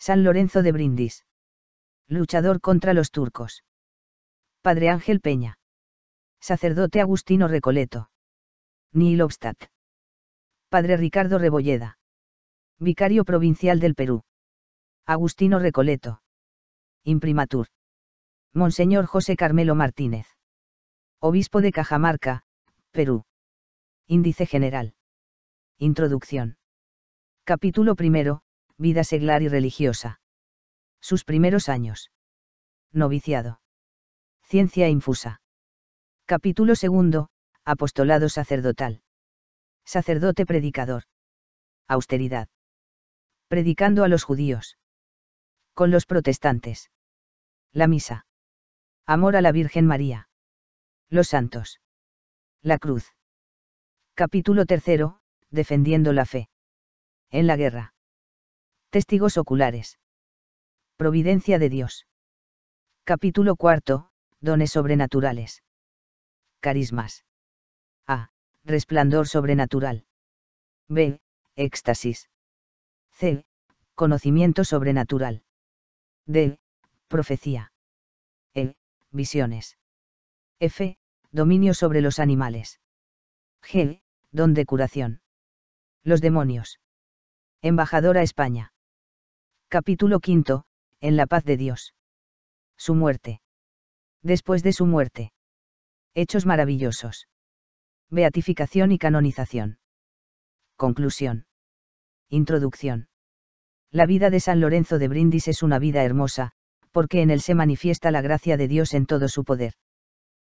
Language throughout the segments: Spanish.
San Lorenzo de Brindis. Luchador contra los turcos. Padre Ángel Peña. Sacerdote Agustino Recoleto. Neil Obstat. Padre Ricardo Rebolleda. Vicario Provincial del Perú. Agustino Recoleto. Imprimatur. Monseñor José Carmelo Martínez. Obispo de Cajamarca, Perú. Índice General. Introducción. Capítulo primero vida seglar y religiosa. Sus primeros años. Noviciado. Ciencia infusa. Capítulo segundo, Apostolado sacerdotal. Sacerdote predicador. Austeridad. Predicando a los judíos. Con los protestantes. La misa. Amor a la Virgen María. Los santos. La cruz. Capítulo tercero, Defendiendo la fe. En la guerra. Testigos oculares. Providencia de Dios. Capítulo cuarto. Dones sobrenaturales. Carismas. A. Resplandor sobrenatural. B. Éxtasis. C. Conocimiento sobrenatural. D. Profecía. E. Visiones. F. Dominio sobre los animales. G. Don de curación. Los demonios. a España. Capítulo V. En la paz de Dios. Su muerte. Después de su muerte. Hechos maravillosos. Beatificación y canonización. Conclusión. Introducción. La vida de San Lorenzo de Brindis es una vida hermosa, porque en él se manifiesta la gracia de Dios en todo su poder.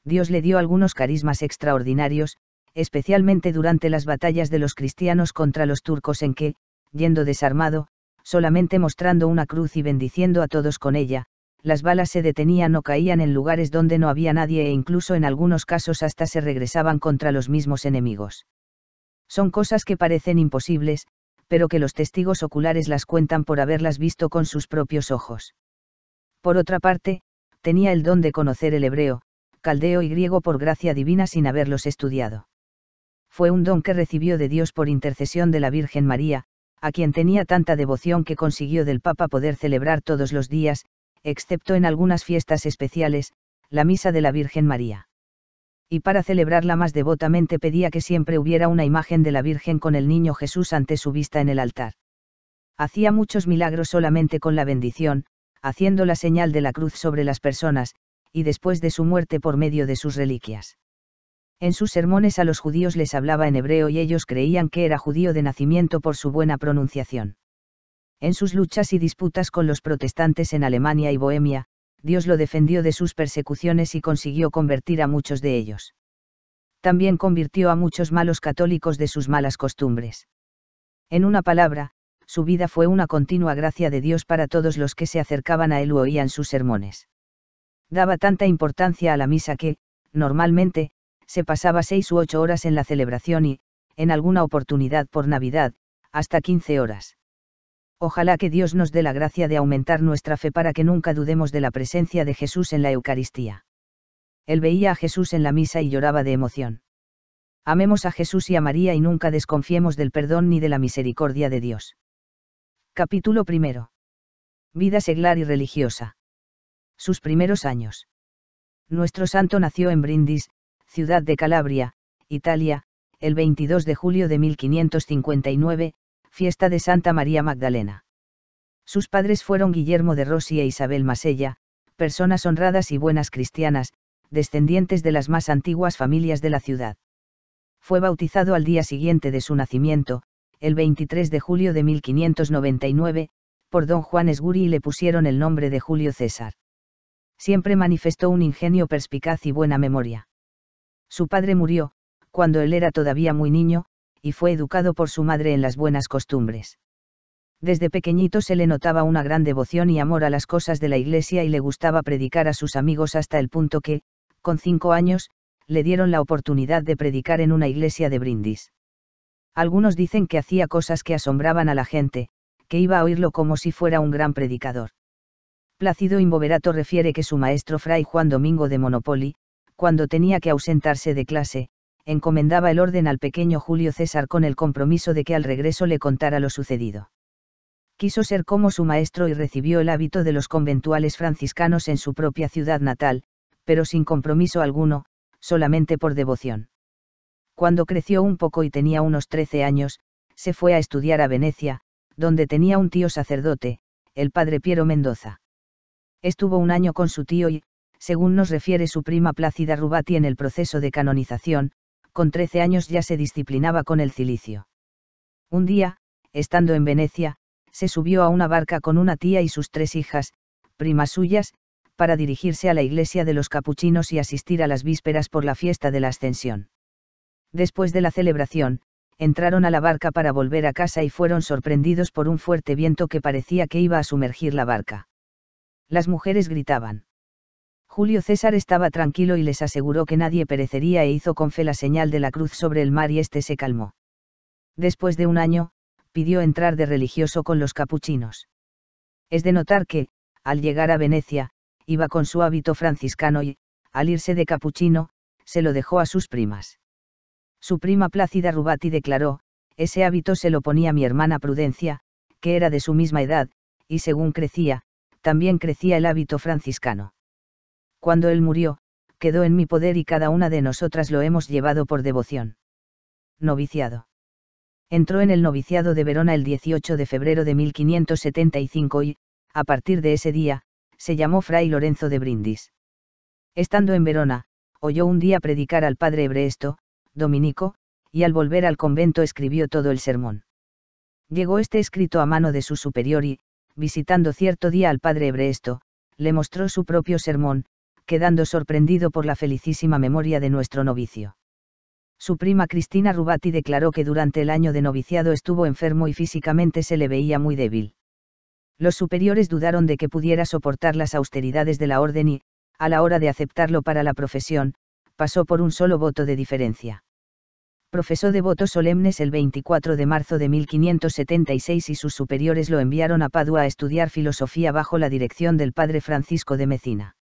Dios le dio algunos carismas extraordinarios, especialmente durante las batallas de los cristianos contra los turcos en que, yendo desarmado, solamente mostrando una cruz y bendiciendo a todos con ella, las balas se detenían o caían en lugares donde no había nadie e incluso en algunos casos hasta se regresaban contra los mismos enemigos. Son cosas que parecen imposibles, pero que los testigos oculares las cuentan por haberlas visto con sus propios ojos. Por otra parte, tenía el don de conocer el hebreo, caldeo y griego por gracia divina sin haberlos estudiado. Fue un don que recibió de Dios por intercesión de la Virgen María, a quien tenía tanta devoción que consiguió del Papa poder celebrar todos los días, excepto en algunas fiestas especiales, la Misa de la Virgen María. Y para celebrarla más devotamente pedía que siempre hubiera una imagen de la Virgen con el Niño Jesús ante su vista en el altar. Hacía muchos milagros solamente con la bendición, haciendo la señal de la cruz sobre las personas, y después de su muerte por medio de sus reliquias. En sus sermones a los judíos les hablaba en hebreo y ellos creían que era judío de nacimiento por su buena pronunciación. En sus luchas y disputas con los protestantes en Alemania y Bohemia, Dios lo defendió de sus persecuciones y consiguió convertir a muchos de ellos. También convirtió a muchos malos católicos de sus malas costumbres. En una palabra, su vida fue una continua gracia de Dios para todos los que se acercaban a él o oían sus sermones. Daba tanta importancia a la misa que, normalmente, se pasaba seis u ocho horas en la celebración y, en alguna oportunidad por Navidad, hasta quince horas. Ojalá que Dios nos dé la gracia de aumentar nuestra fe para que nunca dudemos de la presencia de Jesús en la Eucaristía. Él veía a Jesús en la misa y lloraba de emoción. Amemos a Jesús y a María y nunca desconfiemos del perdón ni de la misericordia de Dios. Capítulo primero. Vida seglar y religiosa. Sus primeros años. Nuestro santo nació en Brindis, ciudad de Calabria, Italia, el 22 de julio de 1559, fiesta de Santa María Magdalena. Sus padres fueron Guillermo de Rossi e Isabel Masella, personas honradas y buenas cristianas, descendientes de las más antiguas familias de la ciudad. Fue bautizado al día siguiente de su nacimiento, el 23 de julio de 1599, por don Juan Esguri y le pusieron el nombre de Julio César. Siempre manifestó un ingenio perspicaz y buena memoria. Su padre murió, cuando él era todavía muy niño, y fue educado por su madre en las buenas costumbres. Desde pequeñito se le notaba una gran devoción y amor a las cosas de la iglesia y le gustaba predicar a sus amigos hasta el punto que, con cinco años, le dieron la oportunidad de predicar en una iglesia de brindis. Algunos dicen que hacía cosas que asombraban a la gente, que iba a oírlo como si fuera un gran predicador. Plácido Imboverato refiere que su maestro Fray Juan Domingo de Monopoli, cuando tenía que ausentarse de clase, encomendaba el orden al pequeño Julio César con el compromiso de que al regreso le contara lo sucedido. Quiso ser como su maestro y recibió el hábito de los conventuales franciscanos en su propia ciudad natal, pero sin compromiso alguno, solamente por devoción. Cuando creció un poco y tenía unos 13 años, se fue a estudiar a Venecia, donde tenía un tío sacerdote, el padre Piero Mendoza. Estuvo un año con su tío y, según nos refiere su prima Plácida Rubati en el proceso de canonización, con 13 años ya se disciplinaba con el cilicio. Un día, estando en Venecia, se subió a una barca con una tía y sus tres hijas, primas suyas, para dirigirse a la iglesia de los capuchinos y asistir a las vísperas por la fiesta de la Ascensión. Después de la celebración, entraron a la barca para volver a casa y fueron sorprendidos por un fuerte viento que parecía que iba a sumergir la barca. Las mujeres gritaban. Julio César estaba tranquilo y les aseguró que nadie perecería e hizo con fe la señal de la cruz sobre el mar y éste se calmó. Después de un año, pidió entrar de religioso con los capuchinos. Es de notar que, al llegar a Venecia, iba con su hábito franciscano y, al irse de capuchino, se lo dejó a sus primas. Su prima Plácida Rubati declaró, ese hábito se lo ponía mi hermana Prudencia, que era de su misma edad, y según crecía, también crecía el hábito franciscano. Cuando él murió, quedó en mi poder y cada una de nosotras lo hemos llevado por devoción. Noviciado. Entró en el noviciado de Verona el 18 de febrero de 1575 y, a partir de ese día, se llamó Fray Lorenzo de Brindis. Estando en Verona, oyó un día predicar al padre Ebreesto, dominico, y al volver al convento escribió todo el sermón. Llegó este escrito a mano de su superior y, visitando cierto día al padre Ebreesto, le mostró su propio sermón, quedando sorprendido por la felicísima memoria de nuestro novicio. Su prima Cristina Rubati declaró que durante el año de noviciado estuvo enfermo y físicamente se le veía muy débil. Los superiores dudaron de que pudiera soportar las austeridades de la orden y, a la hora de aceptarlo para la profesión, pasó por un solo voto de diferencia. Profesó de votos solemnes el 24 de marzo de 1576 y sus superiores lo enviaron a Padua a estudiar filosofía bajo la dirección del padre Francisco de Mecina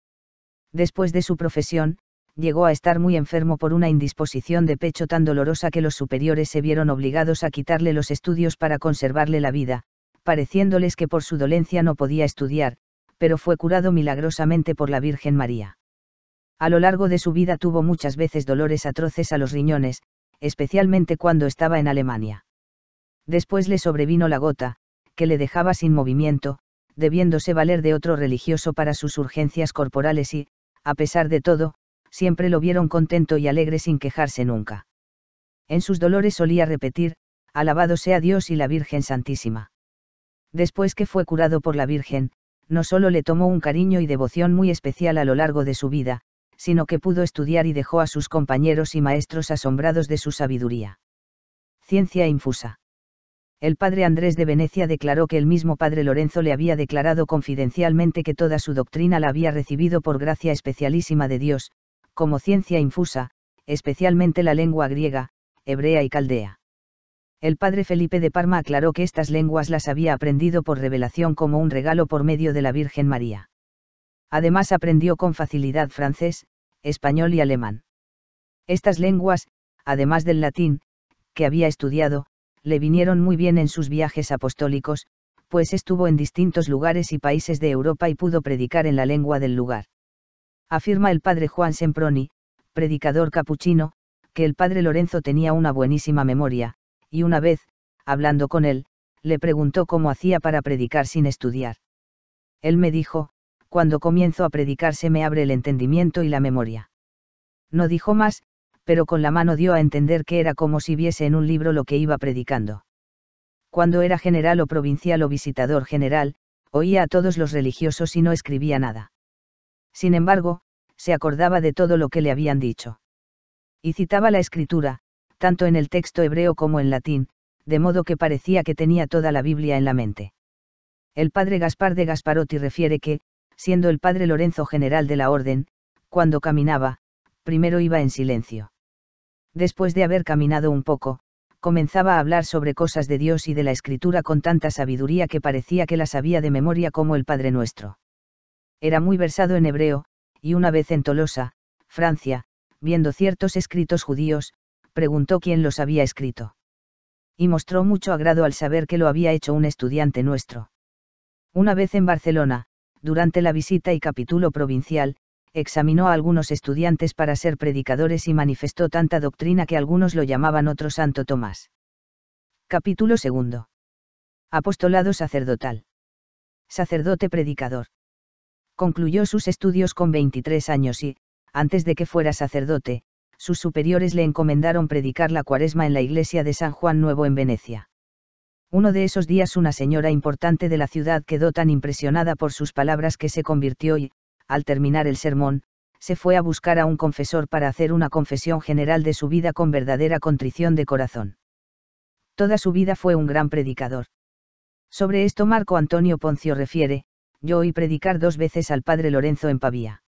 después de su profesión, llegó a estar muy enfermo por una indisposición de pecho tan dolorosa que los superiores se vieron obligados a quitarle los estudios para conservarle la vida, pareciéndoles que por su dolencia no podía estudiar, pero fue curado milagrosamente por la Virgen María. A lo largo de su vida tuvo muchas veces dolores atroces a los riñones, especialmente cuando estaba en Alemania. Después le sobrevino la gota, que le dejaba sin movimiento, debiéndose valer de otro religioso para sus urgencias corporales y, a pesar de todo, siempre lo vieron contento y alegre sin quejarse nunca. En sus dolores solía repetir, Alabado sea Dios y la Virgen Santísima. Después que fue curado por la Virgen, no solo le tomó un cariño y devoción muy especial a lo largo de su vida, sino que pudo estudiar y dejó a sus compañeros y maestros asombrados de su sabiduría. Ciencia infusa el padre Andrés de Venecia declaró que el mismo padre Lorenzo le había declarado confidencialmente que toda su doctrina la había recibido por gracia especialísima de Dios, como ciencia infusa, especialmente la lengua griega, hebrea y caldea. El padre Felipe de Parma aclaró que estas lenguas las había aprendido por revelación como un regalo por medio de la Virgen María. Además aprendió con facilidad francés, español y alemán. Estas lenguas, además del latín, que había estudiado, le vinieron muy bien en sus viajes apostólicos, pues estuvo en distintos lugares y países de Europa y pudo predicar en la lengua del lugar. Afirma el padre Juan Semproni, predicador capuchino, que el padre Lorenzo tenía una buenísima memoria, y una vez, hablando con él, le preguntó cómo hacía para predicar sin estudiar. Él me dijo, cuando comienzo a predicar se me abre el entendimiento y la memoria. No dijo más, pero con la mano dio a entender que era como si viese en un libro lo que iba predicando. Cuando era general o provincial o visitador general, oía a todos los religiosos y no escribía nada. Sin embargo, se acordaba de todo lo que le habían dicho. Y citaba la escritura, tanto en el texto hebreo como en latín, de modo que parecía que tenía toda la Biblia en la mente. El padre Gaspar de Gasparotti refiere que, siendo el padre Lorenzo general de la orden, cuando caminaba, primero iba en silencio. Después de haber caminado un poco, comenzaba a hablar sobre cosas de Dios y de la Escritura con tanta sabiduría que parecía que las sabía de memoria como el Padre Nuestro. Era muy versado en hebreo, y una vez en Tolosa, Francia, viendo ciertos escritos judíos, preguntó quién los había escrito. Y mostró mucho agrado al saber que lo había hecho un estudiante nuestro. Una vez en Barcelona, durante la visita y capítulo provincial, examinó a algunos estudiantes para ser predicadores y manifestó tanta doctrina que algunos lo llamaban otro Santo Tomás. Capítulo 2. Apostolado sacerdotal. Sacerdote predicador. Concluyó sus estudios con 23 años y, antes de que fuera sacerdote, sus superiores le encomendaron predicar la cuaresma en la iglesia de San Juan Nuevo en Venecia. Uno de esos días una señora importante de la ciudad quedó tan impresionada por sus palabras que se convirtió y, al terminar el sermón, se fue a buscar a un confesor para hacer una confesión general de su vida con verdadera contrición de corazón. Toda su vida fue un gran predicador. Sobre esto Marco Antonio Poncio refiere, yo oí predicar dos veces al padre Lorenzo en Pavía.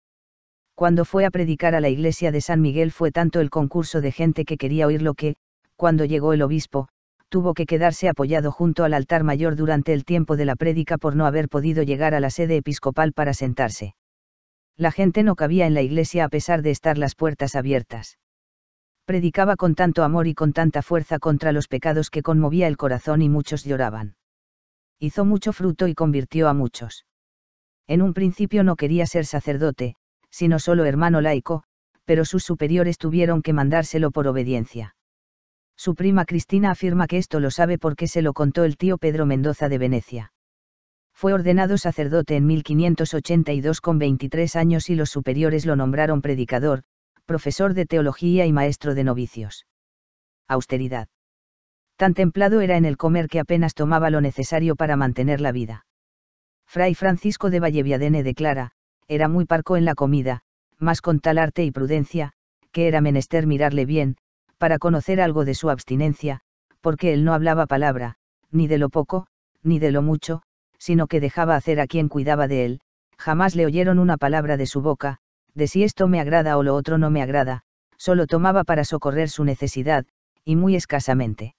Cuando fue a predicar a la iglesia de San Miguel fue tanto el concurso de gente que quería oírlo que, cuando llegó el obispo, tuvo que quedarse apoyado junto al altar mayor durante el tiempo de la prédica por no haber podido llegar a la sede episcopal para sentarse la gente no cabía en la iglesia a pesar de estar las puertas abiertas. Predicaba con tanto amor y con tanta fuerza contra los pecados que conmovía el corazón y muchos lloraban. Hizo mucho fruto y convirtió a muchos. En un principio no quería ser sacerdote, sino solo hermano laico, pero sus superiores tuvieron que mandárselo por obediencia. Su prima Cristina afirma que esto lo sabe porque se lo contó el tío Pedro Mendoza de Venecia fue ordenado sacerdote en 1582 con 23 años y los superiores lo nombraron predicador, profesor de teología y maestro de novicios. Austeridad. Tan templado era en el comer que apenas tomaba lo necesario para mantener la vida. Fray Francisco de Valleviadene declara, era muy parco en la comida, más con tal arte y prudencia, que era menester mirarle bien, para conocer algo de su abstinencia, porque él no hablaba palabra, ni de lo poco, ni de lo mucho, sino que dejaba hacer a quien cuidaba de él, jamás le oyeron una palabra de su boca, de si esto me agrada o lo otro no me agrada, solo tomaba para socorrer su necesidad, y muy escasamente.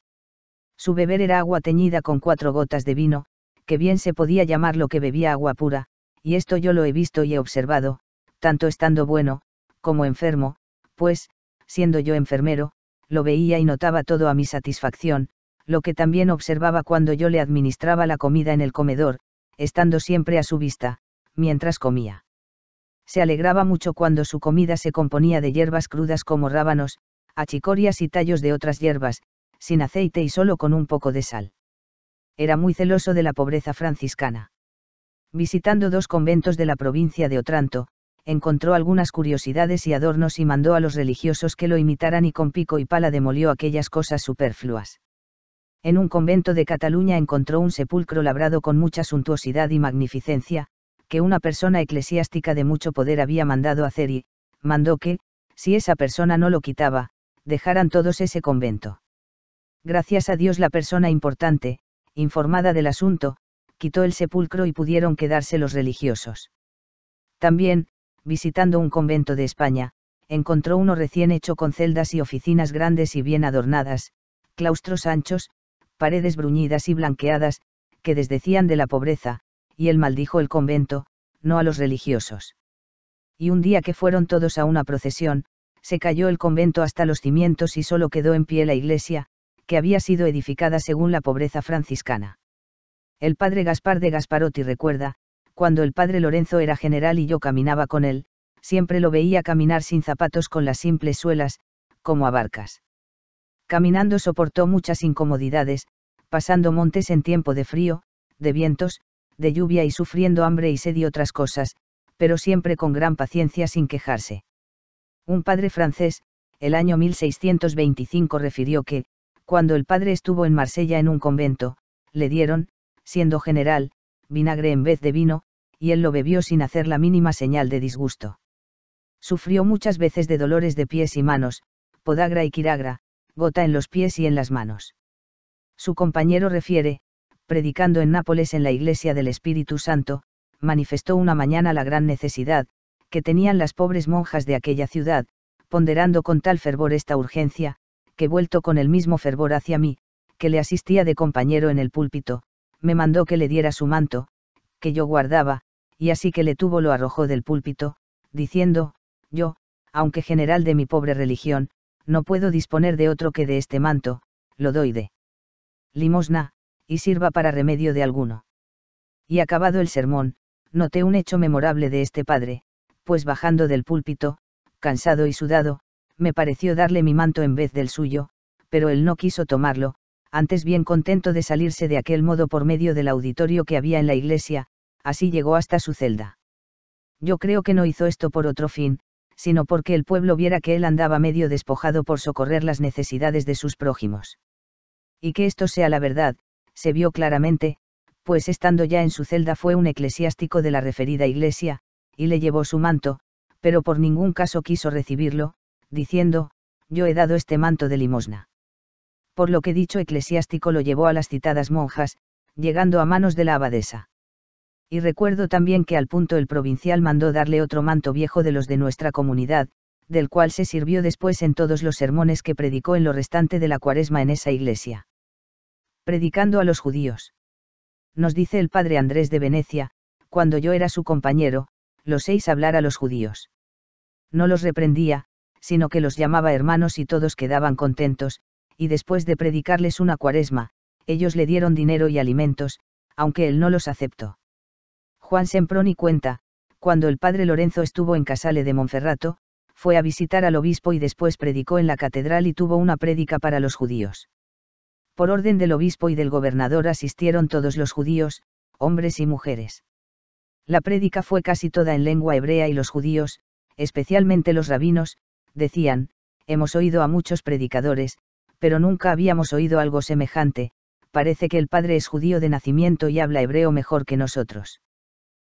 Su beber era agua teñida con cuatro gotas de vino, que bien se podía llamar lo que bebía agua pura, y esto yo lo he visto y he observado, tanto estando bueno, como enfermo, pues, siendo yo enfermero, lo veía y notaba todo a mi satisfacción, lo que también observaba cuando yo le administraba la comida en el comedor, estando siempre a su vista, mientras comía. Se alegraba mucho cuando su comida se componía de hierbas crudas como rábanos, achicorias y tallos de otras hierbas, sin aceite y solo con un poco de sal. Era muy celoso de la pobreza franciscana. Visitando dos conventos de la provincia de Otranto, encontró algunas curiosidades y adornos y mandó a los religiosos que lo imitaran y con pico y pala demolió aquellas cosas superfluas en un convento de Cataluña encontró un sepulcro labrado con mucha suntuosidad y magnificencia, que una persona eclesiástica de mucho poder había mandado hacer y, mandó que, si esa persona no lo quitaba, dejaran todos ese convento. Gracias a Dios la persona importante, informada del asunto, quitó el sepulcro y pudieron quedarse los religiosos. También, visitando un convento de España, encontró uno recién hecho con celdas y oficinas grandes y bien adornadas, claustros anchos, paredes bruñidas y blanqueadas, que desdecían de la pobreza, y él maldijo el convento, no a los religiosos. Y un día que fueron todos a una procesión, se cayó el convento hasta los cimientos y solo quedó en pie la iglesia, que había sido edificada según la pobreza franciscana. El padre Gaspar de Gasparotti recuerda, cuando el padre Lorenzo era general y yo caminaba con él, siempre lo veía caminar sin zapatos con las simples suelas, como a barcas. Caminando soportó muchas incomodidades, pasando montes en tiempo de frío, de vientos, de lluvia y sufriendo hambre y sed y otras cosas, pero siempre con gran paciencia sin quejarse. Un padre francés, el año 1625 refirió que, cuando el padre estuvo en Marsella en un convento, le dieron, siendo general, vinagre en vez de vino, y él lo bebió sin hacer la mínima señal de disgusto. Sufrió muchas veces de dolores de pies y manos, podagra y quiragra, gota en los pies y en las manos. Su compañero refiere, predicando en Nápoles en la iglesia del Espíritu Santo, manifestó una mañana la gran necesidad, que tenían las pobres monjas de aquella ciudad, ponderando con tal fervor esta urgencia, que vuelto con el mismo fervor hacia mí, que le asistía de compañero en el púlpito, me mandó que le diera su manto, que yo guardaba, y así que le tuvo lo arrojó del púlpito, diciendo, yo, aunque general de mi pobre religión, no puedo disponer de otro que de este manto, lo doy de limosna, y sirva para remedio de alguno. Y acabado el sermón, noté un hecho memorable de este padre, pues bajando del púlpito, cansado y sudado, me pareció darle mi manto en vez del suyo, pero él no quiso tomarlo, antes bien contento de salirse de aquel modo por medio del auditorio que había en la iglesia, así llegó hasta su celda. Yo creo que no hizo esto por otro fin, sino porque el pueblo viera que él andaba medio despojado por socorrer las necesidades de sus prójimos. Y que esto sea la verdad, se vio claramente, pues estando ya en su celda fue un eclesiástico de la referida iglesia, y le llevó su manto, pero por ningún caso quiso recibirlo, diciendo, yo he dado este manto de limosna. Por lo que dicho eclesiástico lo llevó a las citadas monjas, llegando a manos de la abadesa y recuerdo también que al punto el provincial mandó darle otro manto viejo de los de nuestra comunidad, del cual se sirvió después en todos los sermones que predicó en lo restante de la cuaresma en esa iglesia. Predicando a los judíos. Nos dice el padre Andrés de Venecia, cuando yo era su compañero, los seis hablar a los judíos. No los reprendía, sino que los llamaba hermanos y todos quedaban contentos, y después de predicarles una cuaresma, ellos le dieron dinero y alimentos, aunque él no los aceptó. Juan Semproni cuenta, cuando el padre Lorenzo estuvo en Casale de Monferrato, fue a visitar al obispo y después predicó en la catedral y tuvo una prédica para los judíos. Por orden del obispo y del gobernador asistieron todos los judíos, hombres y mujeres. La prédica fue casi toda en lengua hebrea y los judíos, especialmente los rabinos, decían, hemos oído a muchos predicadores, pero nunca habíamos oído algo semejante, parece que el padre es judío de nacimiento y habla hebreo mejor que nosotros.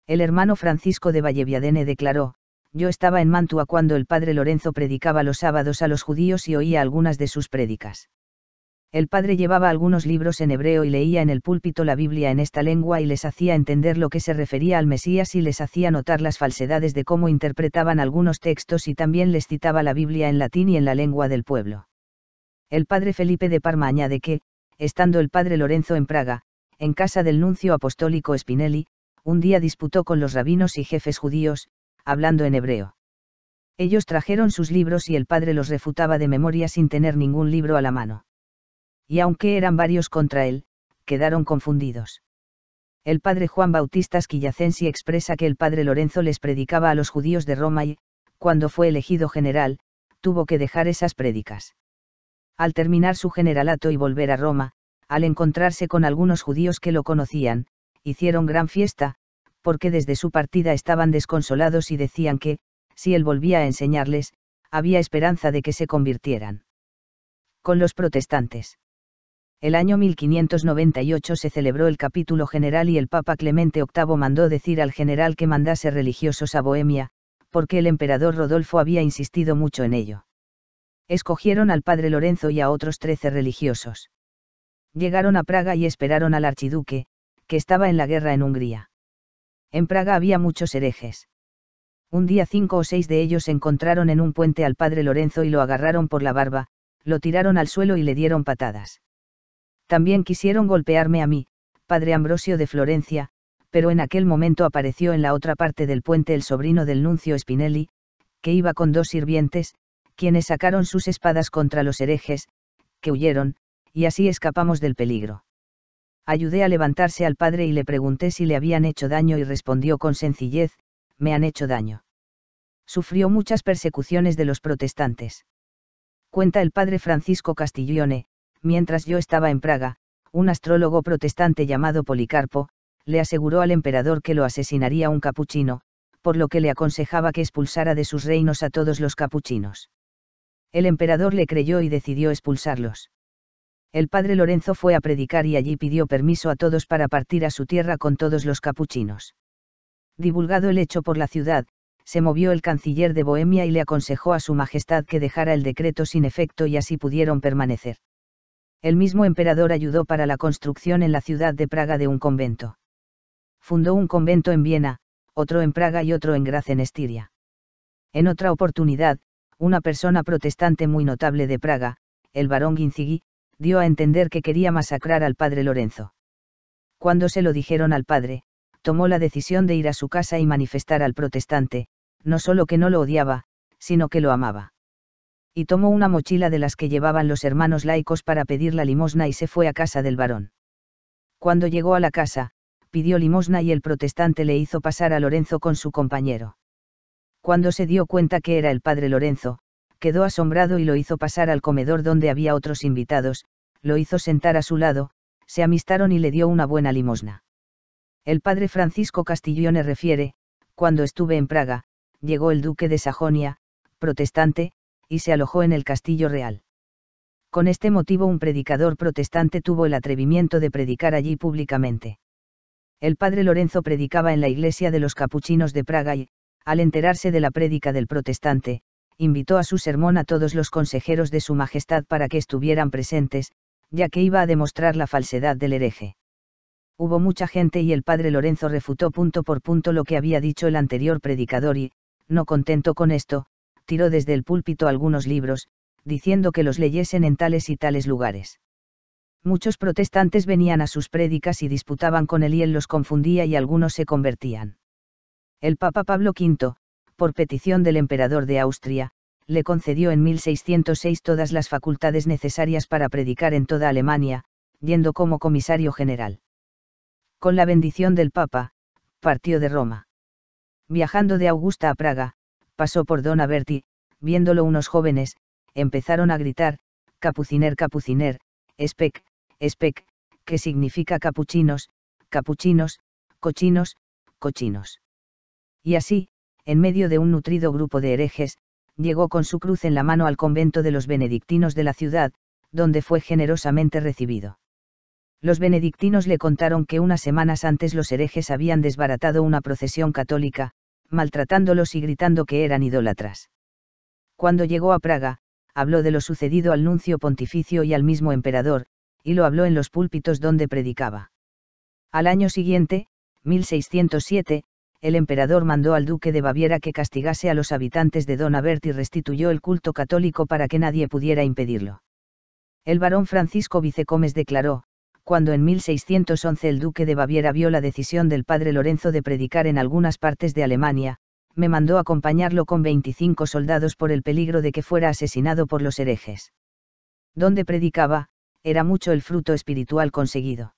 El hermano Francisco de Valleviadene declaró, yo estaba en Mantua cuando el padre Lorenzo predicaba los sábados a los judíos y oía algunas de sus prédicas. El padre llevaba algunos libros en hebreo y leía en el púlpito la Biblia en esta lengua y les hacía entender lo que se refería al Mesías y les hacía notar las falsedades de cómo interpretaban algunos textos y también les citaba la Biblia en latín y en la lengua del pueblo. El padre Felipe de Parma añade que, estando el padre Lorenzo en Praga, en casa del nuncio apostólico Spinelli, un día disputó con los rabinos y jefes judíos, hablando en hebreo. Ellos trajeron sus libros y el padre los refutaba de memoria sin tener ningún libro a la mano. Y aunque eran varios contra él, quedaron confundidos. El padre Juan Bautista Squillacensi expresa que el padre Lorenzo les predicaba a los judíos de Roma y, cuando fue elegido general, tuvo que dejar esas prédicas. Al terminar su generalato y volver a Roma, al encontrarse con algunos judíos que lo conocían, hicieron gran fiesta, porque desde su partida estaban desconsolados y decían que, si él volvía a enseñarles, había esperanza de que se convirtieran. Con los protestantes. El año 1598 se celebró el capítulo general y el Papa Clemente VIII mandó decir al general que mandase religiosos a Bohemia, porque el emperador Rodolfo había insistido mucho en ello. Escogieron al padre Lorenzo y a otros trece religiosos. Llegaron a Praga y esperaron al archiduque, que estaba en la guerra en Hungría. En Praga había muchos herejes. Un día cinco o seis de ellos encontraron en un puente al padre Lorenzo y lo agarraron por la barba, lo tiraron al suelo y le dieron patadas. También quisieron golpearme a mí, padre Ambrosio de Florencia, pero en aquel momento apareció en la otra parte del puente el sobrino del nuncio Spinelli, que iba con dos sirvientes, quienes sacaron sus espadas contra los herejes, que huyeron, y así escapamos del peligro. Ayudé a levantarse al padre y le pregunté si le habían hecho daño y respondió con sencillez, me han hecho daño. Sufrió muchas persecuciones de los protestantes. Cuenta el padre Francisco Castiglione, mientras yo estaba en Praga, un astrólogo protestante llamado Policarpo, le aseguró al emperador que lo asesinaría un capuchino, por lo que le aconsejaba que expulsara de sus reinos a todos los capuchinos. El emperador le creyó y decidió expulsarlos el padre Lorenzo fue a predicar y allí pidió permiso a todos para partir a su tierra con todos los capuchinos. Divulgado el hecho por la ciudad, se movió el canciller de Bohemia y le aconsejó a su Majestad que dejara el decreto sin efecto y así pudieron permanecer. El mismo emperador ayudó para la construcción en la ciudad de Praga de un convento. Fundó un convento en Viena, otro en Praga y otro en Graz en Estiria. En otra oportunidad, una persona protestante muy notable de Praga, el barón Ginzigi dio a entender que quería masacrar al padre Lorenzo. Cuando se lo dijeron al padre, tomó la decisión de ir a su casa y manifestar al protestante, no solo que no lo odiaba, sino que lo amaba. Y tomó una mochila de las que llevaban los hermanos laicos para pedir la limosna y se fue a casa del varón. Cuando llegó a la casa, pidió limosna y el protestante le hizo pasar a Lorenzo con su compañero. Cuando se dio cuenta que era el padre Lorenzo, quedó asombrado y lo hizo pasar al comedor donde había otros invitados, lo hizo sentar a su lado, se amistaron y le dio una buena limosna. El padre Francisco Castiglione refiere, cuando estuve en Praga, llegó el duque de Sajonia, protestante, y se alojó en el castillo real. Con este motivo un predicador protestante tuvo el atrevimiento de predicar allí públicamente. El padre Lorenzo predicaba en la iglesia de los capuchinos de Praga y, al enterarse de la prédica del protestante, invitó a su sermón a todos los consejeros de Su Majestad para que estuvieran presentes, ya que iba a demostrar la falsedad del hereje. Hubo mucha gente y el padre Lorenzo refutó punto por punto lo que había dicho el anterior predicador y, no contento con esto, tiró desde el púlpito algunos libros, diciendo que los leyesen en tales y tales lugares. Muchos protestantes venían a sus prédicas y disputaban con él y él los confundía y algunos se convertían. El Papa Pablo V, por petición del emperador de Austria, le concedió en 1606 todas las facultades necesarias para predicar en toda Alemania, yendo como comisario general. Con la bendición del Papa, partió de Roma. Viajando de Augusta a Praga, pasó por Donaberti, viéndolo unos jóvenes, empezaron a gritar, capuciner, capuciner, spec, spec, que significa capuchinos, capuchinos, cochinos, cochinos. Y así, en medio de un nutrido grupo de herejes, llegó con su cruz en la mano al convento de los benedictinos de la ciudad, donde fue generosamente recibido. Los benedictinos le contaron que unas semanas antes los herejes habían desbaratado una procesión católica, maltratándolos y gritando que eran idólatras. Cuando llegó a Praga, habló de lo sucedido al nuncio pontificio y al mismo emperador, y lo habló en los púlpitos donde predicaba. Al año siguiente, 1607, el emperador mandó al duque de Baviera que castigase a los habitantes de Donavert y restituyó el culto católico para que nadie pudiera impedirlo. El barón Francisco Vicecomes declaró, cuando en 1611 el duque de Baviera vio la decisión del padre Lorenzo de predicar en algunas partes de Alemania, me mandó acompañarlo con 25 soldados por el peligro de que fuera asesinado por los herejes. Donde predicaba, era mucho el fruto espiritual conseguido.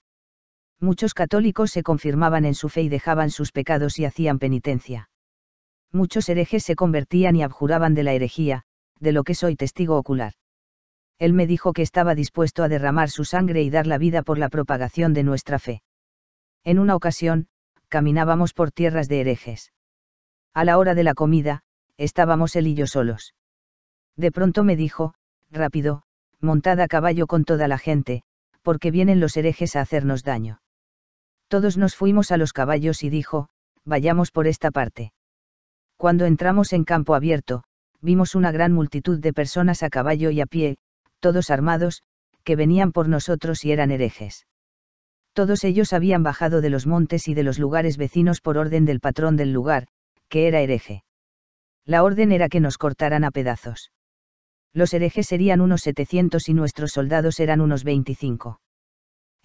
Muchos católicos se confirmaban en su fe y dejaban sus pecados y hacían penitencia. Muchos herejes se convertían y abjuraban de la herejía, de lo que soy testigo ocular. Él me dijo que estaba dispuesto a derramar su sangre y dar la vida por la propagación de nuestra fe. En una ocasión, caminábamos por tierras de herejes. A la hora de la comida, estábamos él y yo solos. De pronto me dijo, rápido, montad a caballo con toda la gente, porque vienen los herejes a hacernos daño. Todos nos fuimos a los caballos y dijo, vayamos por esta parte. Cuando entramos en campo abierto, vimos una gran multitud de personas a caballo y a pie, todos armados, que venían por nosotros y eran herejes. Todos ellos habían bajado de los montes y de los lugares vecinos por orden del patrón del lugar, que era hereje. La orden era que nos cortaran a pedazos. Los herejes serían unos 700 y nuestros soldados eran unos 25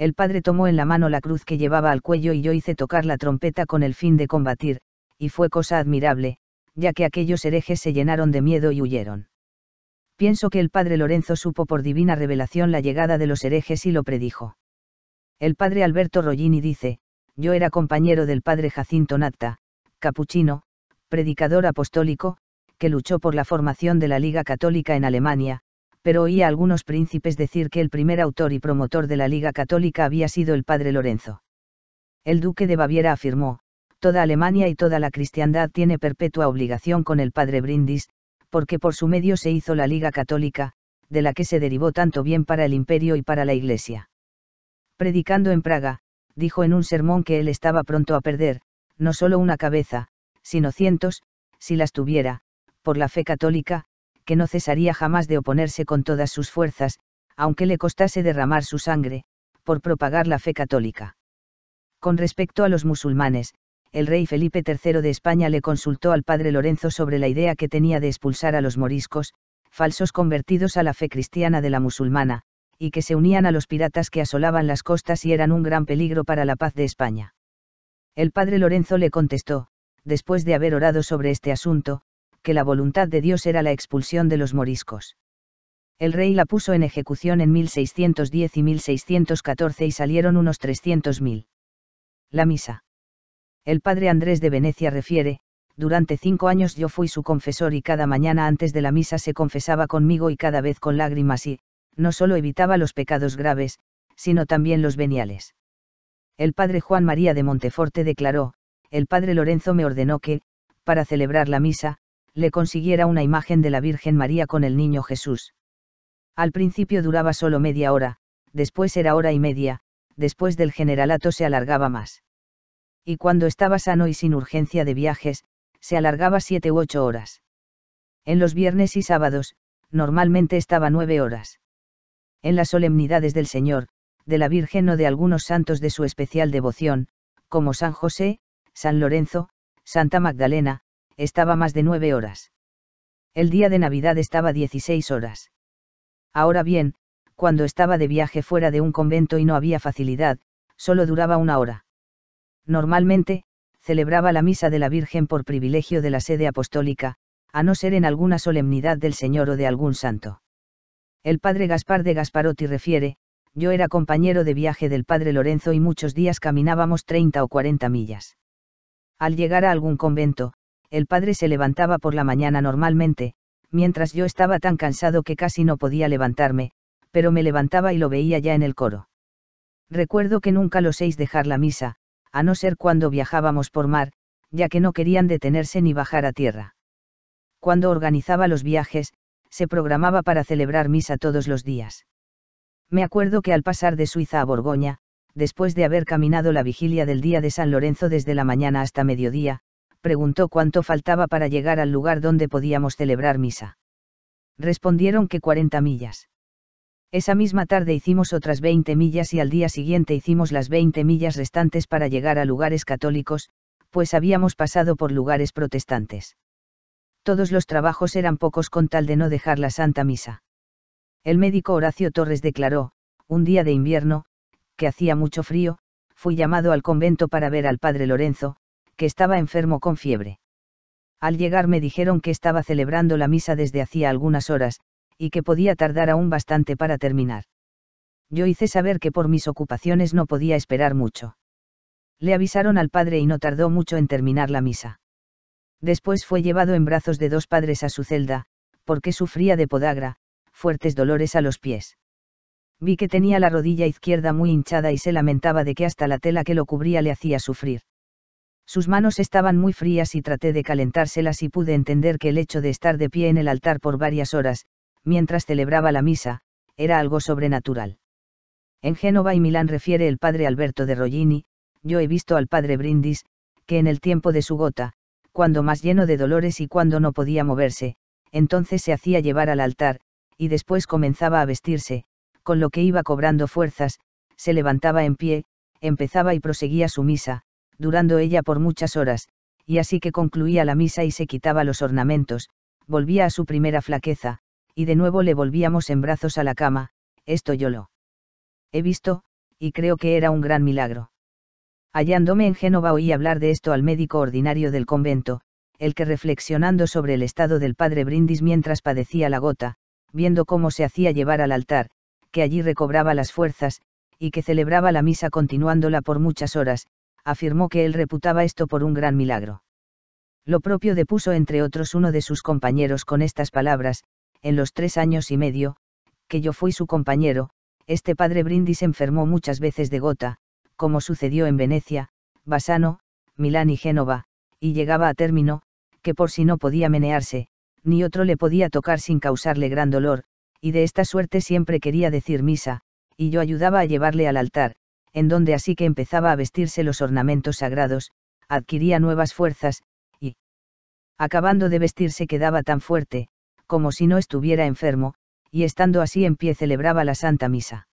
el padre tomó en la mano la cruz que llevaba al cuello y yo hice tocar la trompeta con el fin de combatir, y fue cosa admirable, ya que aquellos herejes se llenaron de miedo y huyeron. Pienso que el padre Lorenzo supo por divina revelación la llegada de los herejes y lo predijo. El padre Alberto Rollini dice, yo era compañero del padre Jacinto Natta, capuchino, predicador apostólico, que luchó por la formación de la Liga Católica en Alemania, pero oía algunos príncipes decir que el primer autor y promotor de la Liga Católica había sido el padre Lorenzo. El duque de Baviera afirmó, toda Alemania y toda la cristiandad tiene perpetua obligación con el padre Brindis, porque por su medio se hizo la Liga Católica, de la que se derivó tanto bien para el imperio y para la Iglesia. Predicando en Praga, dijo en un sermón que él estaba pronto a perder, no solo una cabeza, sino cientos, si las tuviera, por la fe católica, que no cesaría jamás de oponerse con todas sus fuerzas, aunque le costase derramar su sangre, por propagar la fe católica. Con respecto a los musulmanes, el rey Felipe III de España le consultó al padre Lorenzo sobre la idea que tenía de expulsar a los moriscos, falsos convertidos a la fe cristiana de la musulmana, y que se unían a los piratas que asolaban las costas y eran un gran peligro para la paz de España. El padre Lorenzo le contestó, después de haber orado sobre este asunto, que la voluntad de Dios era la expulsión de los moriscos. El rey la puso en ejecución en 1610 y 1614 y salieron unos 300.000. La misa. El padre Andrés de Venecia refiere, durante cinco años yo fui su confesor y cada mañana antes de la misa se confesaba conmigo y cada vez con lágrimas y, no solo evitaba los pecados graves, sino también los veniales. El padre Juan María de Monteforte declaró, el padre Lorenzo me ordenó que, para celebrar la misa, le consiguiera una imagen de la Virgen María con el niño Jesús. Al principio duraba solo media hora, después era hora y media, después del generalato se alargaba más. Y cuando estaba sano y sin urgencia de viajes, se alargaba siete u ocho horas. En los viernes y sábados, normalmente estaba nueve horas. En las solemnidades del Señor, de la Virgen o de algunos santos de su especial devoción, como San José, San Lorenzo, Santa Magdalena, estaba más de nueve horas. El día de Navidad estaba 16 horas. Ahora bien, cuando estaba de viaje fuera de un convento y no había facilidad, solo duraba una hora. Normalmente, celebraba la misa de la Virgen por privilegio de la sede apostólica, a no ser en alguna solemnidad del Señor o de algún santo. El padre Gaspar de Gasparotti refiere, yo era compañero de viaje del padre Lorenzo y muchos días caminábamos 30 o 40 millas. Al llegar a algún convento, el padre se levantaba por la mañana normalmente, mientras yo estaba tan cansado que casi no podía levantarme, pero me levantaba y lo veía ya en el coro. Recuerdo que nunca los seis dejar la misa, a no ser cuando viajábamos por mar, ya que no querían detenerse ni bajar a tierra. Cuando organizaba los viajes, se programaba para celebrar misa todos los días. Me acuerdo que al pasar de Suiza a Borgoña, después de haber caminado la vigilia del día de San Lorenzo desde la mañana hasta mediodía, preguntó cuánto faltaba para llegar al lugar donde podíamos celebrar misa. Respondieron que 40 millas. Esa misma tarde hicimos otras 20 millas y al día siguiente hicimos las 20 millas restantes para llegar a lugares católicos, pues habíamos pasado por lugares protestantes. Todos los trabajos eran pocos con tal de no dejar la Santa Misa. El médico Horacio Torres declaró, un día de invierno, que hacía mucho frío, fui llamado al convento para ver al padre Lorenzo, que estaba enfermo con fiebre. Al llegar me dijeron que estaba celebrando la misa desde hacía algunas horas, y que podía tardar aún bastante para terminar. Yo hice saber que por mis ocupaciones no podía esperar mucho. Le avisaron al padre y no tardó mucho en terminar la misa. Después fue llevado en brazos de dos padres a su celda, porque sufría de podagra, fuertes dolores a los pies. Vi que tenía la rodilla izquierda muy hinchada y se lamentaba de que hasta la tela que lo cubría le hacía sufrir. Sus manos estaban muy frías y traté de calentárselas y pude entender que el hecho de estar de pie en el altar por varias horas, mientras celebraba la misa, era algo sobrenatural. En Génova y Milán refiere el padre Alberto de Rollini, yo he visto al padre Brindis, que en el tiempo de su gota, cuando más lleno de dolores y cuando no podía moverse, entonces se hacía llevar al altar, y después comenzaba a vestirse, con lo que iba cobrando fuerzas, se levantaba en pie, empezaba y proseguía su misa, durando ella por muchas horas, y así que concluía la misa y se quitaba los ornamentos, volvía a su primera flaqueza, y de nuevo le volvíamos en brazos a la cama, esto yo lo he visto, y creo que era un gran milagro. Hallándome en Génova oí hablar de esto al médico ordinario del convento, el que reflexionando sobre el estado del padre Brindis mientras padecía la gota, viendo cómo se hacía llevar al altar, que allí recobraba las fuerzas, y que celebraba la misa continuándola por muchas horas, afirmó que él reputaba esto por un gran milagro. Lo propio depuso entre otros uno de sus compañeros con estas palabras, en los tres años y medio, que yo fui su compañero, este padre Brindis enfermó muchas veces de gota, como sucedió en Venecia, Basano, Milán y Génova, y llegaba a término, que por si no podía menearse, ni otro le podía tocar sin causarle gran dolor, y de esta suerte siempre quería decir misa, y yo ayudaba a llevarle al altar, en donde así que empezaba a vestirse los ornamentos sagrados, adquiría nuevas fuerzas, y, acabando de vestirse quedaba tan fuerte, como si no estuviera enfermo, y estando así en pie celebraba la Santa Misa.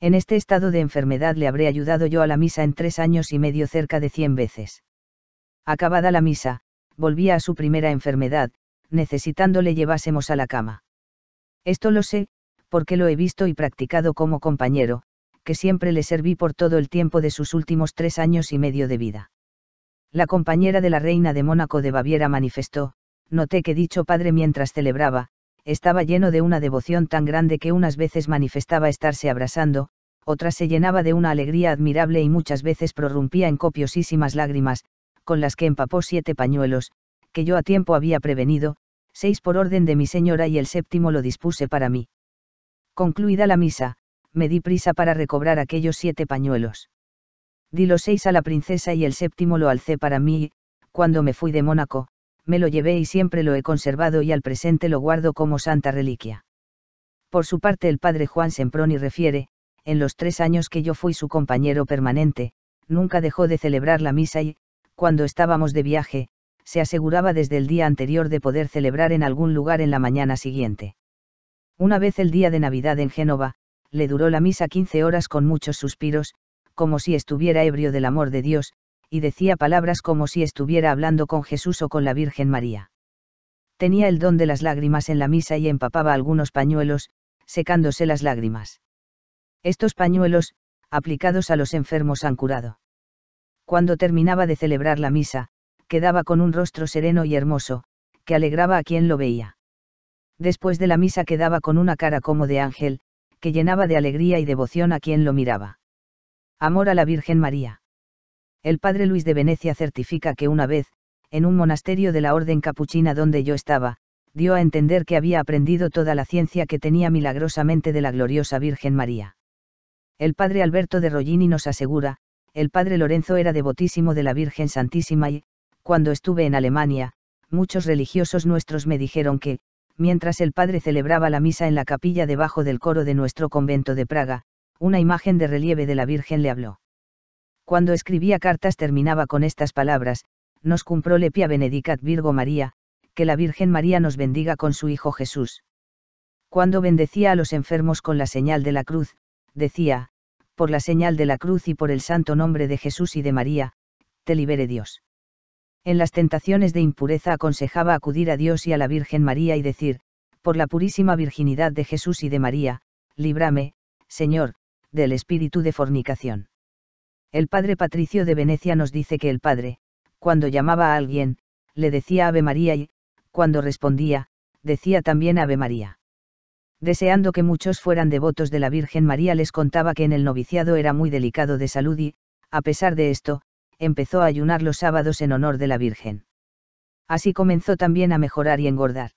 En este estado de enfermedad le habré ayudado yo a la misa en tres años y medio cerca de cien veces. Acabada la misa, volvía a su primera enfermedad, necesitando le llevásemos a la cama. Esto lo sé, porque lo he visto y practicado como compañero, que siempre le serví por todo el tiempo de sus últimos tres años y medio de vida. La compañera de la reina de Mónaco de Baviera manifestó, noté que dicho padre mientras celebraba, estaba lleno de una devoción tan grande que unas veces manifestaba estarse abrazando, otras se llenaba de una alegría admirable y muchas veces prorrumpía en copiosísimas lágrimas, con las que empapó siete pañuelos, que yo a tiempo había prevenido, seis por orden de mi señora y el séptimo lo dispuse para mí. Concluida la misa, me di prisa para recobrar aquellos siete pañuelos. Di los seis a la princesa y el séptimo lo alcé para mí, y, cuando me fui de Mónaco, me lo llevé y siempre lo he conservado y al presente lo guardo como santa reliquia. Por su parte el padre Juan Semproni refiere, en los tres años que yo fui su compañero permanente, nunca dejó de celebrar la misa y, cuando estábamos de viaje, se aseguraba desde el día anterior de poder celebrar en algún lugar en la mañana siguiente. Una vez el día de Navidad en Génova, le duró la misa quince horas con muchos suspiros, como si estuviera ebrio del amor de Dios, y decía palabras como si estuviera hablando con Jesús o con la Virgen María. Tenía el don de las lágrimas en la misa y empapaba algunos pañuelos, secándose las lágrimas. Estos pañuelos, aplicados a los enfermos, han curado. Cuando terminaba de celebrar la misa, quedaba con un rostro sereno y hermoso, que alegraba a quien lo veía. Después de la misa quedaba con una cara como de ángel, que llenaba de alegría y devoción a quien lo miraba. Amor a la Virgen María. El padre Luis de Venecia certifica que una vez, en un monasterio de la Orden Capuchina donde yo estaba, dio a entender que había aprendido toda la ciencia que tenía milagrosamente de la gloriosa Virgen María. El padre Alberto de Rollini nos asegura, el padre Lorenzo era devotísimo de la Virgen Santísima y, cuando estuve en Alemania, muchos religiosos nuestros me dijeron que, mientras el padre celebraba la misa en la capilla debajo del coro de nuestro convento de Praga, una imagen de relieve de la Virgen le habló. Cuando escribía cartas terminaba con estas palabras, nos cumpró lepia benedicat Virgo María, que la Virgen María nos bendiga con su Hijo Jesús. Cuando bendecía a los enfermos con la señal de la cruz, decía, por la señal de la cruz y por el santo nombre de Jesús y de María, te libere Dios en las tentaciones de impureza aconsejaba acudir a Dios y a la Virgen María y decir, por la purísima virginidad de Jesús y de María, líbrame, Señor, del espíritu de fornicación. El padre Patricio de Venecia nos dice que el padre, cuando llamaba a alguien, le decía Ave María y, cuando respondía, decía también Ave María. Deseando que muchos fueran devotos de la Virgen María les contaba que en el noviciado era muy delicado de salud y, a pesar de esto, empezó a ayunar los sábados en honor de la Virgen. Así comenzó también a mejorar y engordar.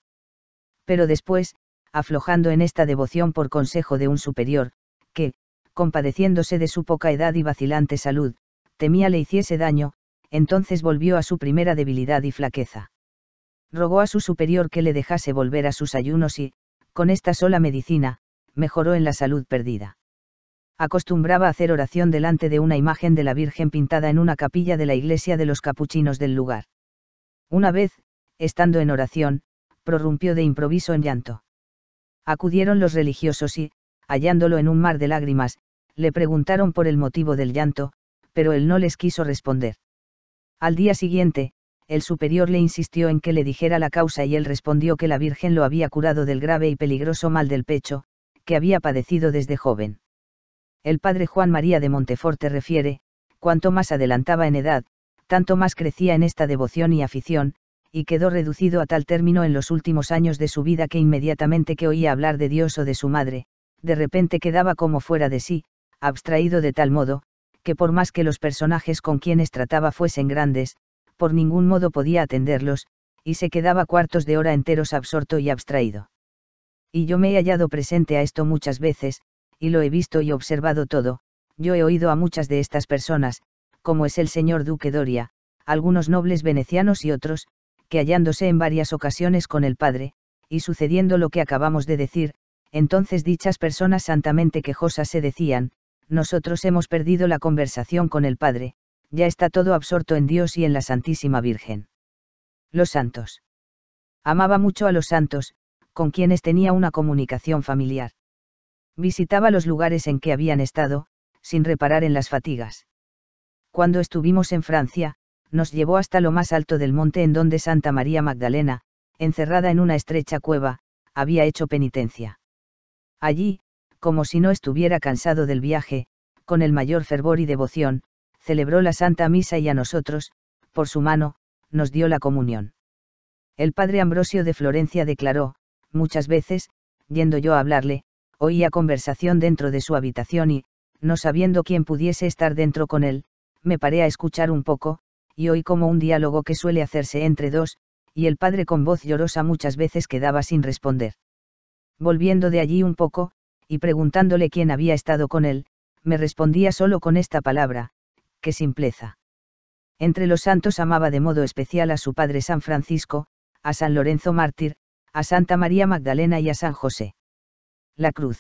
Pero después, aflojando en esta devoción por consejo de un superior, que, compadeciéndose de su poca edad y vacilante salud, temía le hiciese daño, entonces volvió a su primera debilidad y flaqueza. Rogó a su superior que le dejase volver a sus ayunos y, con esta sola medicina, mejoró en la salud perdida acostumbraba hacer oración delante de una imagen de la Virgen pintada en una capilla de la iglesia de los capuchinos del lugar. Una vez, estando en oración, prorrumpió de improviso en llanto. Acudieron los religiosos y, hallándolo en un mar de lágrimas, le preguntaron por el motivo del llanto, pero él no les quiso responder. Al día siguiente, el superior le insistió en que le dijera la causa y él respondió que la Virgen lo había curado del grave y peligroso mal del pecho, que había padecido desde joven el padre Juan María de Monteforte refiere, cuanto más adelantaba en edad, tanto más crecía en esta devoción y afición, y quedó reducido a tal término en los últimos años de su vida que inmediatamente que oía hablar de Dios o de su madre, de repente quedaba como fuera de sí, abstraído de tal modo, que por más que los personajes con quienes trataba fuesen grandes, por ningún modo podía atenderlos, y se quedaba cuartos de hora enteros absorto y abstraído. Y yo me he hallado presente a esto muchas veces, y lo he visto y observado todo, yo he oído a muchas de estas personas, como es el señor Duque Doria, algunos nobles venecianos y otros, que hallándose en varias ocasiones con el padre, y sucediendo lo que acabamos de decir, entonces dichas personas santamente quejosas se decían, nosotros hemos perdido la conversación con el Padre, ya está todo absorto en Dios y en la Santísima Virgen. Los santos. Amaba mucho a los santos, con quienes tenía una comunicación familiar. Visitaba los lugares en que habían estado, sin reparar en las fatigas. Cuando estuvimos en Francia, nos llevó hasta lo más alto del monte en donde Santa María Magdalena, encerrada en una estrecha cueva, había hecho penitencia. Allí, como si no estuviera cansado del viaje, con el mayor fervor y devoción, celebró la Santa Misa y a nosotros, por su mano, nos dio la comunión. El padre Ambrosio de Florencia declaró, muchas veces, yendo yo a hablarle, oía conversación dentro de su habitación y, no sabiendo quién pudiese estar dentro con él, me paré a escuchar un poco, y oí como un diálogo que suele hacerse entre dos, y el padre con voz llorosa muchas veces quedaba sin responder. Volviendo de allí un poco, y preguntándole quién había estado con él, me respondía solo con esta palabra, qué simpleza. Entre los santos amaba de modo especial a su padre San Francisco, a San Lorenzo Mártir, a Santa María Magdalena y a San José la cruz.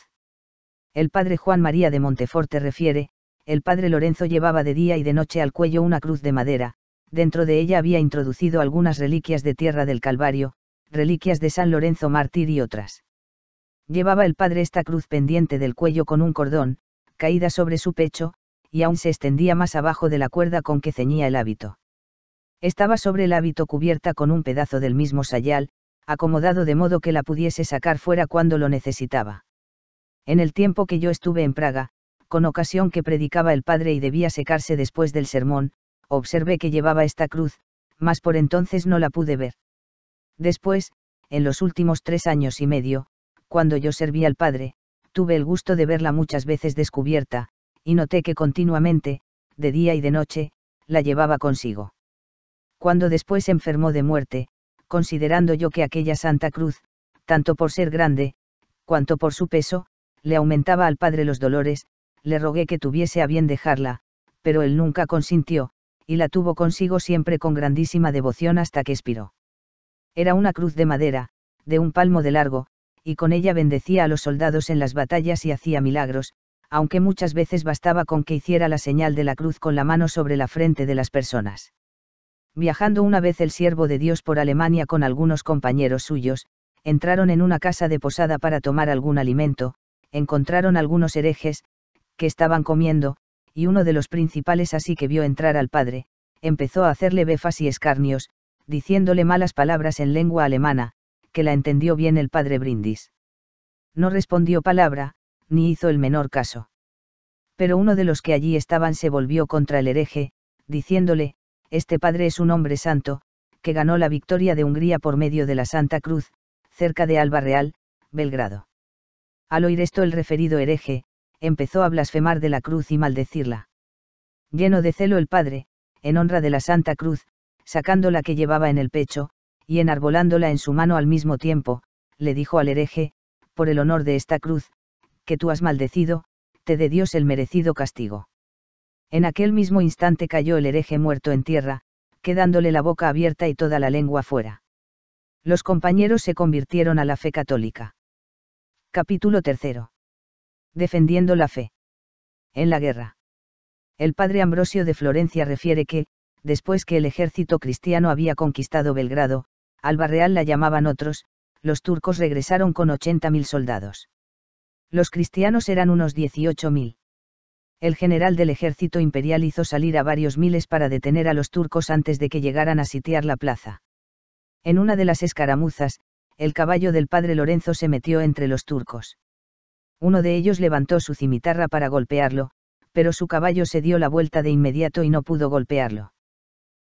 El padre Juan María de Monteforte refiere, el padre Lorenzo llevaba de día y de noche al cuello una cruz de madera, dentro de ella había introducido algunas reliquias de tierra del Calvario, reliquias de San Lorenzo Mártir y otras. Llevaba el padre esta cruz pendiente del cuello con un cordón, caída sobre su pecho, y aún se extendía más abajo de la cuerda con que ceñía el hábito. Estaba sobre el hábito cubierta con un pedazo del mismo sayal, acomodado de modo que la pudiese sacar fuera cuando lo necesitaba en el tiempo que yo estuve en Praga, con ocasión que predicaba el padre y debía secarse después del sermón, observé que llevaba esta cruz, mas por entonces no la pude ver. Después, en los últimos tres años y medio, cuando yo serví al Padre, tuve el gusto de verla muchas veces descubierta, y noté que continuamente, de día y de noche, la llevaba consigo. Cuando después enfermó de muerte, considerando yo que aquella Santa Cruz, tanto por ser grande, cuanto por su peso, le aumentaba al padre los dolores, le rogué que tuviese a bien dejarla, pero él nunca consintió, y la tuvo consigo siempre con grandísima devoción hasta que expiró. Era una cruz de madera, de un palmo de largo, y con ella bendecía a los soldados en las batallas y hacía milagros, aunque muchas veces bastaba con que hiciera la señal de la cruz con la mano sobre la frente de las personas. Viajando una vez el siervo de Dios por Alemania con algunos compañeros suyos, entraron en una casa de posada para tomar algún alimento, encontraron algunos herejes, que estaban comiendo, y uno de los principales así que vio entrar al padre, empezó a hacerle befas y escarnios, diciéndole malas palabras en lengua alemana, que la entendió bien el padre Brindis. No respondió palabra, ni hizo el menor caso. Pero uno de los que allí estaban se volvió contra el hereje, diciéndole, Este padre es un hombre santo, que ganó la victoria de Hungría por medio de la Santa Cruz, cerca de Alba Real, Belgrado. Al oír esto el referido hereje, empezó a blasfemar de la cruz y maldecirla. Lleno de celo el padre, en honra de la Santa Cruz, sacando la que llevaba en el pecho, y enarbolándola en su mano al mismo tiempo, le dijo al hereje, por el honor de esta cruz, que tú has maldecido, te dé Dios el merecido castigo. En aquel mismo instante cayó el hereje muerto en tierra, quedándole la boca abierta y toda la lengua fuera. Los compañeros se convirtieron a la fe católica. Capítulo 3. Defendiendo la fe. En la guerra. El padre Ambrosio de Florencia refiere que, después que el ejército cristiano había conquistado Belgrado, Alba Real la llamaban otros, los turcos regresaron con 80.000 soldados. Los cristianos eran unos 18.000. El general del ejército imperial hizo salir a varios miles para detener a los turcos antes de que llegaran a sitiar la plaza. En una de las escaramuzas, el caballo del padre Lorenzo se metió entre los turcos. Uno de ellos levantó su cimitarra para golpearlo, pero su caballo se dio la vuelta de inmediato y no pudo golpearlo.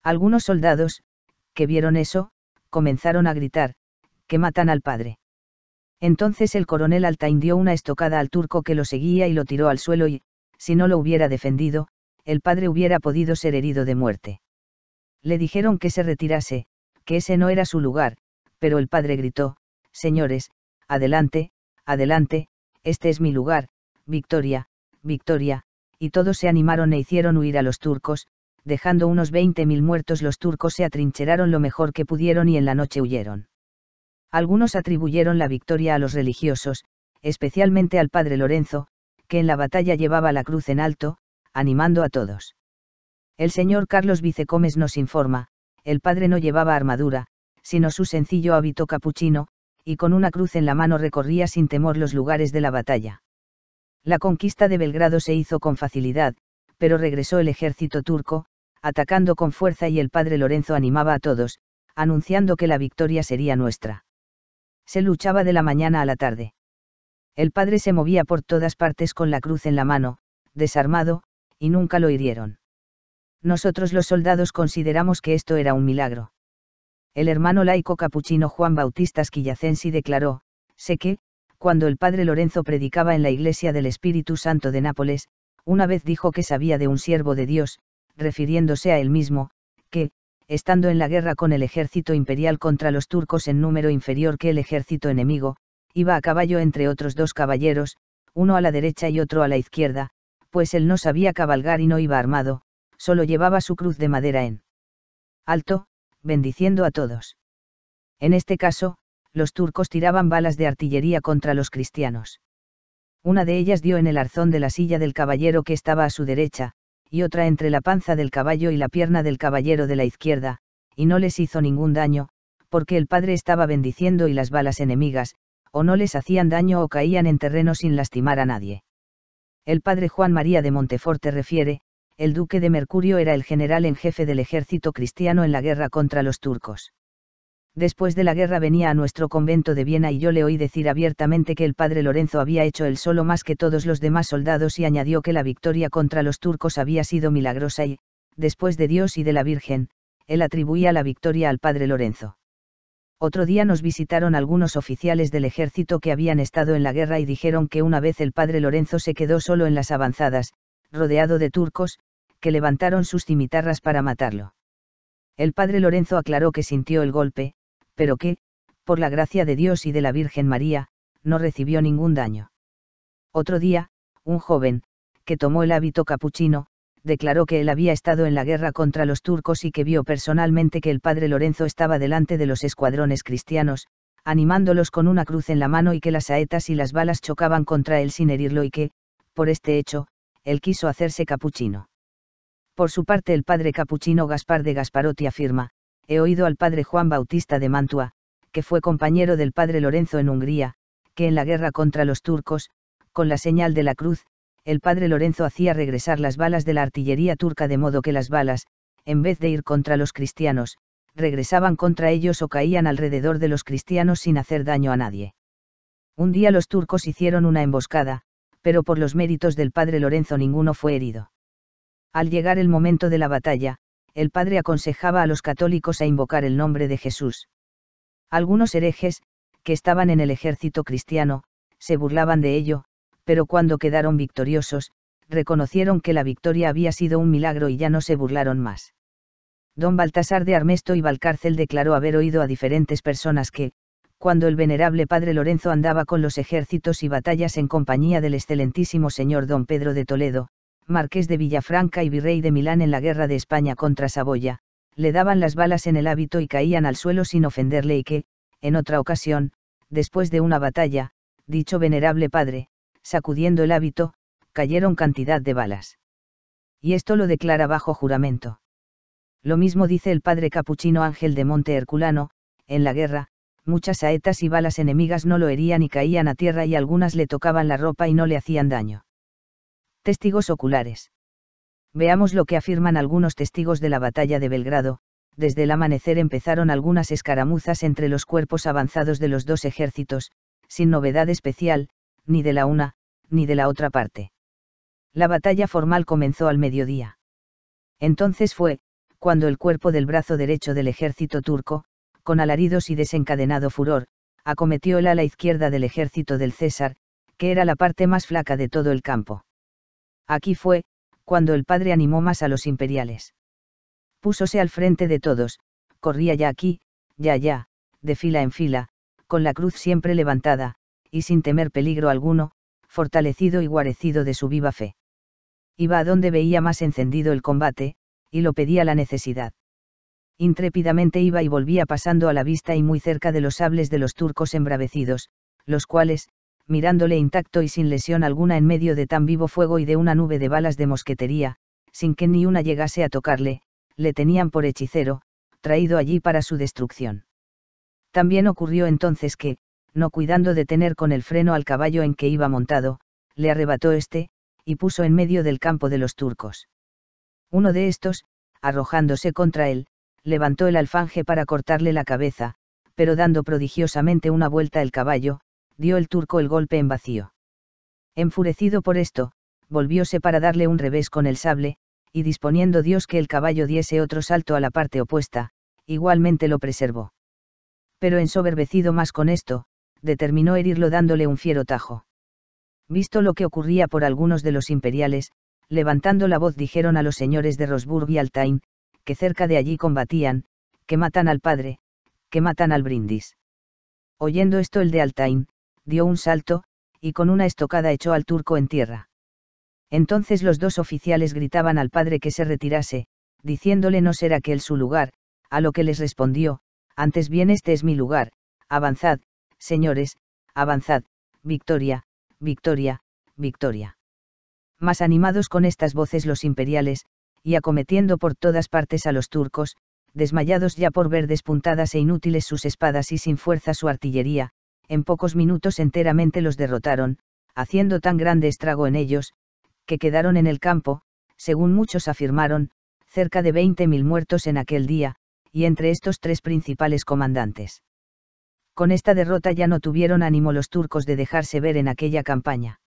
Algunos soldados, que vieron eso, comenzaron a gritar, que matan al padre. Entonces el coronel Altain dio una estocada al turco que lo seguía y lo tiró al suelo y, si no lo hubiera defendido, el padre hubiera podido ser herido de muerte. Le dijeron que se retirase, que ese no era su lugar, pero el padre gritó, Señores, adelante, adelante, este es mi lugar, victoria, victoria, y todos se animaron e hicieron huir a los turcos, dejando unos 20.000 muertos los turcos se atrincheraron lo mejor que pudieron y en la noche huyeron. Algunos atribuyeron la victoria a los religiosos, especialmente al padre Lorenzo, que en la batalla llevaba la cruz en alto, animando a todos. El señor Carlos Vicecomes nos informa, el padre no llevaba armadura, sino su sencillo hábito capuchino, y con una cruz en la mano recorría sin temor los lugares de la batalla. La conquista de Belgrado se hizo con facilidad, pero regresó el ejército turco, atacando con fuerza y el padre Lorenzo animaba a todos, anunciando que la victoria sería nuestra. Se luchaba de la mañana a la tarde. El padre se movía por todas partes con la cruz en la mano, desarmado, y nunca lo hirieron. Nosotros los soldados consideramos que esto era un milagro el hermano laico capuchino Juan Bautista Esquillacensi declaró, sé que, cuando el padre Lorenzo predicaba en la iglesia del Espíritu Santo de Nápoles, una vez dijo que sabía de un siervo de Dios, refiriéndose a él mismo, que, estando en la guerra con el ejército imperial contra los turcos en número inferior que el ejército enemigo, iba a caballo entre otros dos caballeros, uno a la derecha y otro a la izquierda, pues él no sabía cabalgar y no iba armado, solo llevaba su cruz de madera en alto, bendiciendo a todos. En este caso, los turcos tiraban balas de artillería contra los cristianos. Una de ellas dio en el arzón de la silla del caballero que estaba a su derecha, y otra entre la panza del caballo y la pierna del caballero de la izquierda, y no les hizo ningún daño, porque el padre estaba bendiciendo y las balas enemigas, o no les hacían daño o caían en terreno sin lastimar a nadie. El padre Juan María de Monteforte refiere, el duque de Mercurio era el general en jefe del ejército cristiano en la guerra contra los turcos. Después de la guerra venía a nuestro convento de Viena y yo le oí decir abiertamente que el padre Lorenzo había hecho el solo más que todos los demás soldados y añadió que la victoria contra los turcos había sido milagrosa y, después de Dios y de la Virgen, él atribuía la victoria al padre Lorenzo. Otro día nos visitaron algunos oficiales del ejército que habían estado en la guerra y dijeron que una vez el padre Lorenzo se quedó solo en las avanzadas, rodeado de turcos, que levantaron sus cimitarras para matarlo. El padre Lorenzo aclaró que sintió el golpe, pero que, por la gracia de Dios y de la Virgen María, no recibió ningún daño. Otro día, un joven, que tomó el hábito capuchino, declaró que él había estado en la guerra contra los turcos y que vio personalmente que el padre Lorenzo estaba delante de los escuadrones cristianos, animándolos con una cruz en la mano y que las saetas y las balas chocaban contra él sin herirlo y que, por este hecho, él quiso hacerse capuchino. Por su parte el padre capuchino Gaspar de Gasparotti afirma, he oído al padre Juan Bautista de Mantua, que fue compañero del padre Lorenzo en Hungría, que en la guerra contra los turcos, con la señal de la cruz, el padre Lorenzo hacía regresar las balas de la artillería turca de modo que las balas, en vez de ir contra los cristianos, regresaban contra ellos o caían alrededor de los cristianos sin hacer daño a nadie. Un día los turcos hicieron una emboscada, pero por los méritos del padre Lorenzo ninguno fue herido. Al llegar el momento de la batalla, el padre aconsejaba a los católicos a invocar el nombre de Jesús. Algunos herejes, que estaban en el ejército cristiano, se burlaban de ello, pero cuando quedaron victoriosos, reconocieron que la victoria había sido un milagro y ya no se burlaron más. Don Baltasar de Armesto y Valcárcel declaró haber oído a diferentes personas que, cuando el venerable padre Lorenzo andaba con los ejércitos y batallas en compañía del excelentísimo señor don Pedro de Toledo, marqués de Villafranca y virrey de Milán en la guerra de España contra Saboya, le daban las balas en el hábito y caían al suelo sin ofenderle y que, en otra ocasión, después de una batalla, dicho venerable padre, sacudiendo el hábito, cayeron cantidad de balas. Y esto lo declara bajo juramento. Lo mismo dice el padre capuchino Ángel de Monte Herculano, en la guerra, muchas saetas y balas enemigas no lo herían y caían a tierra y algunas le tocaban la ropa y no le hacían daño. Testigos oculares. Veamos lo que afirman algunos testigos de la batalla de Belgrado, desde el amanecer empezaron algunas escaramuzas entre los cuerpos avanzados de los dos ejércitos, sin novedad especial, ni de la una, ni de la otra parte. La batalla formal comenzó al mediodía. Entonces fue, cuando el cuerpo del brazo derecho del ejército turco, con alaridos y desencadenado furor, acometió el ala izquierda del ejército del César, que era la parte más flaca de todo el campo. Aquí fue, cuando el padre animó más a los imperiales. Púsose al frente de todos, corría ya aquí, ya allá, de fila en fila, con la cruz siempre levantada, y sin temer peligro alguno, fortalecido y guarecido de su viva fe. Iba a donde veía más encendido el combate, y lo pedía la necesidad. Intrépidamente iba y volvía pasando a la vista y muy cerca de los sables de los turcos embravecidos, los cuales, mirándole intacto y sin lesión alguna en medio de tan vivo fuego y de una nube de balas de mosquetería, sin que ni una llegase a tocarle, le tenían por hechicero, traído allí para su destrucción. También ocurrió entonces que, no cuidando de tener con el freno al caballo en que iba montado, le arrebató éste, y puso en medio del campo de los turcos. Uno de estos, arrojándose contra él, levantó el alfanje para cortarle la cabeza, pero dando prodigiosamente una vuelta el caballo, dio el turco el golpe en vacío. Enfurecido por esto, volvióse para darle un revés con el sable, y disponiendo Dios que el caballo diese otro salto a la parte opuesta, igualmente lo preservó. Pero ensoberbecido más con esto, determinó herirlo dándole un fiero tajo. Visto lo que ocurría por algunos de los imperiales, levantando la voz dijeron a los señores de Rosburg y Altain, que cerca de allí combatían, que matan al padre, que matan al brindis. Oyendo esto el de Altaín, dio un salto, y con una estocada echó al turco en tierra. Entonces los dos oficiales gritaban al padre que se retirase, diciéndole no será aquel su lugar, a lo que les respondió, antes bien este es mi lugar, avanzad, señores, avanzad, victoria, victoria, victoria. Más animados con estas voces los imperiales, y acometiendo por todas partes a los turcos, desmayados ya por ver despuntadas e inútiles sus espadas y sin fuerza su artillería, en pocos minutos enteramente los derrotaron, haciendo tan grande estrago en ellos, que quedaron en el campo, según muchos afirmaron, cerca de 20.000 muertos en aquel día, y entre estos tres principales comandantes. Con esta derrota ya no tuvieron ánimo los turcos de dejarse ver en aquella campaña.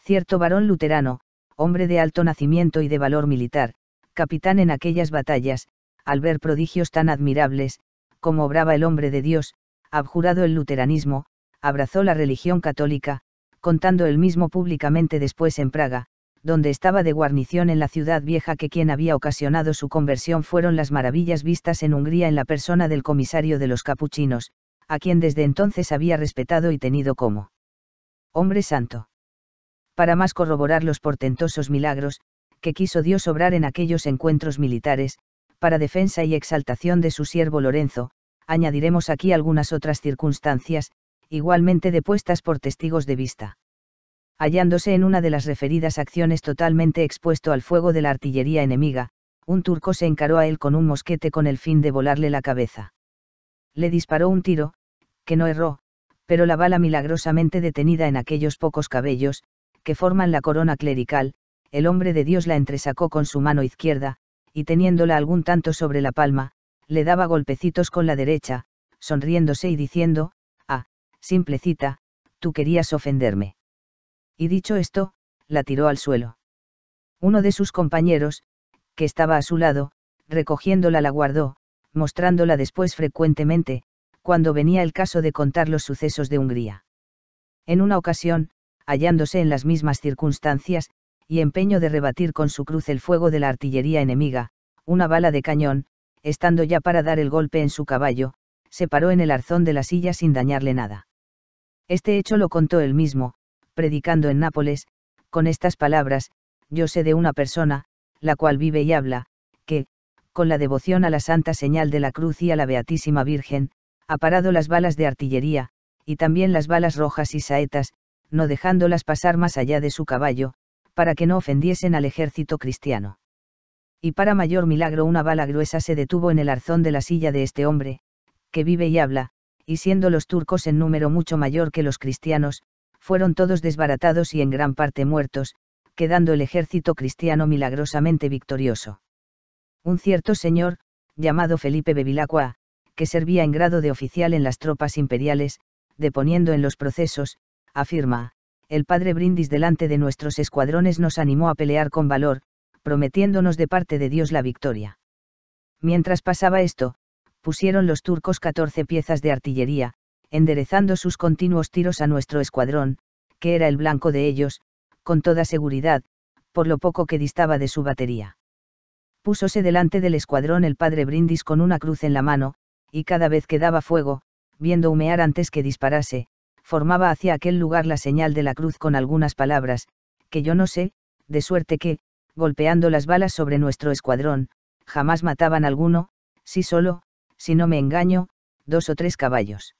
Cierto varón luterano, hombre de alto nacimiento y de valor militar, capitán en aquellas batallas, al ver prodigios tan admirables, como obraba el hombre de Dios, abjurado el luteranismo, abrazó la religión católica, contando el mismo públicamente después en Praga, donde estaba de guarnición en la ciudad vieja que quien había ocasionado su conversión fueron las maravillas vistas en Hungría en la persona del comisario de los capuchinos, a quien desde entonces había respetado y tenido como hombre santo para más corroborar los portentosos milagros, que quiso Dios obrar en aquellos encuentros militares, para defensa y exaltación de su siervo Lorenzo, añadiremos aquí algunas otras circunstancias, igualmente depuestas por testigos de vista. Hallándose en una de las referidas acciones totalmente expuesto al fuego de la artillería enemiga, un turco se encaró a él con un mosquete con el fin de volarle la cabeza. Le disparó un tiro, que no erró, pero la bala milagrosamente detenida en aquellos pocos cabellos, que forman la corona clerical, el hombre de Dios la entresacó con su mano izquierda, y teniéndola algún tanto sobre la palma, le daba golpecitos con la derecha, sonriéndose y diciendo, Ah, simplecita, tú querías ofenderme. Y dicho esto, la tiró al suelo. Uno de sus compañeros, que estaba a su lado, recogiéndola la guardó, mostrándola después frecuentemente, cuando venía el caso de contar los sucesos de Hungría. En una ocasión, hallándose en las mismas circunstancias, y empeño de rebatir con su cruz el fuego de la artillería enemiga, una bala de cañón, estando ya para dar el golpe en su caballo, se paró en el arzón de la silla sin dañarle nada. Este hecho lo contó él mismo, predicando en Nápoles, con estas palabras, yo sé de una persona, la cual vive y habla, que, con la devoción a la santa señal de la cruz y a la Beatísima Virgen, ha parado las balas de artillería, y también las balas rojas y saetas, no dejándolas pasar más allá de su caballo, para que no ofendiesen al ejército cristiano. Y para mayor milagro una bala gruesa se detuvo en el arzón de la silla de este hombre, que vive y habla, y siendo los turcos en número mucho mayor que los cristianos, fueron todos desbaratados y en gran parte muertos, quedando el ejército cristiano milagrosamente victorioso. Un cierto señor, llamado Felipe Bevilacqua, que servía en grado de oficial en las tropas imperiales, deponiendo en los procesos, afirma, el padre Brindis delante de nuestros escuadrones nos animó a pelear con valor, prometiéndonos de parte de Dios la victoria. Mientras pasaba esto, pusieron los turcos 14 piezas de artillería, enderezando sus continuos tiros a nuestro escuadrón, que era el blanco de ellos, con toda seguridad, por lo poco que distaba de su batería. Púsose delante del escuadrón el padre Brindis con una cruz en la mano, y cada vez que daba fuego, viendo humear antes que disparase, formaba hacia aquel lugar la señal de la cruz con algunas palabras, que yo no sé, de suerte que, golpeando las balas sobre nuestro escuadrón, jamás mataban alguno, si solo, si no me engaño, dos o tres caballos.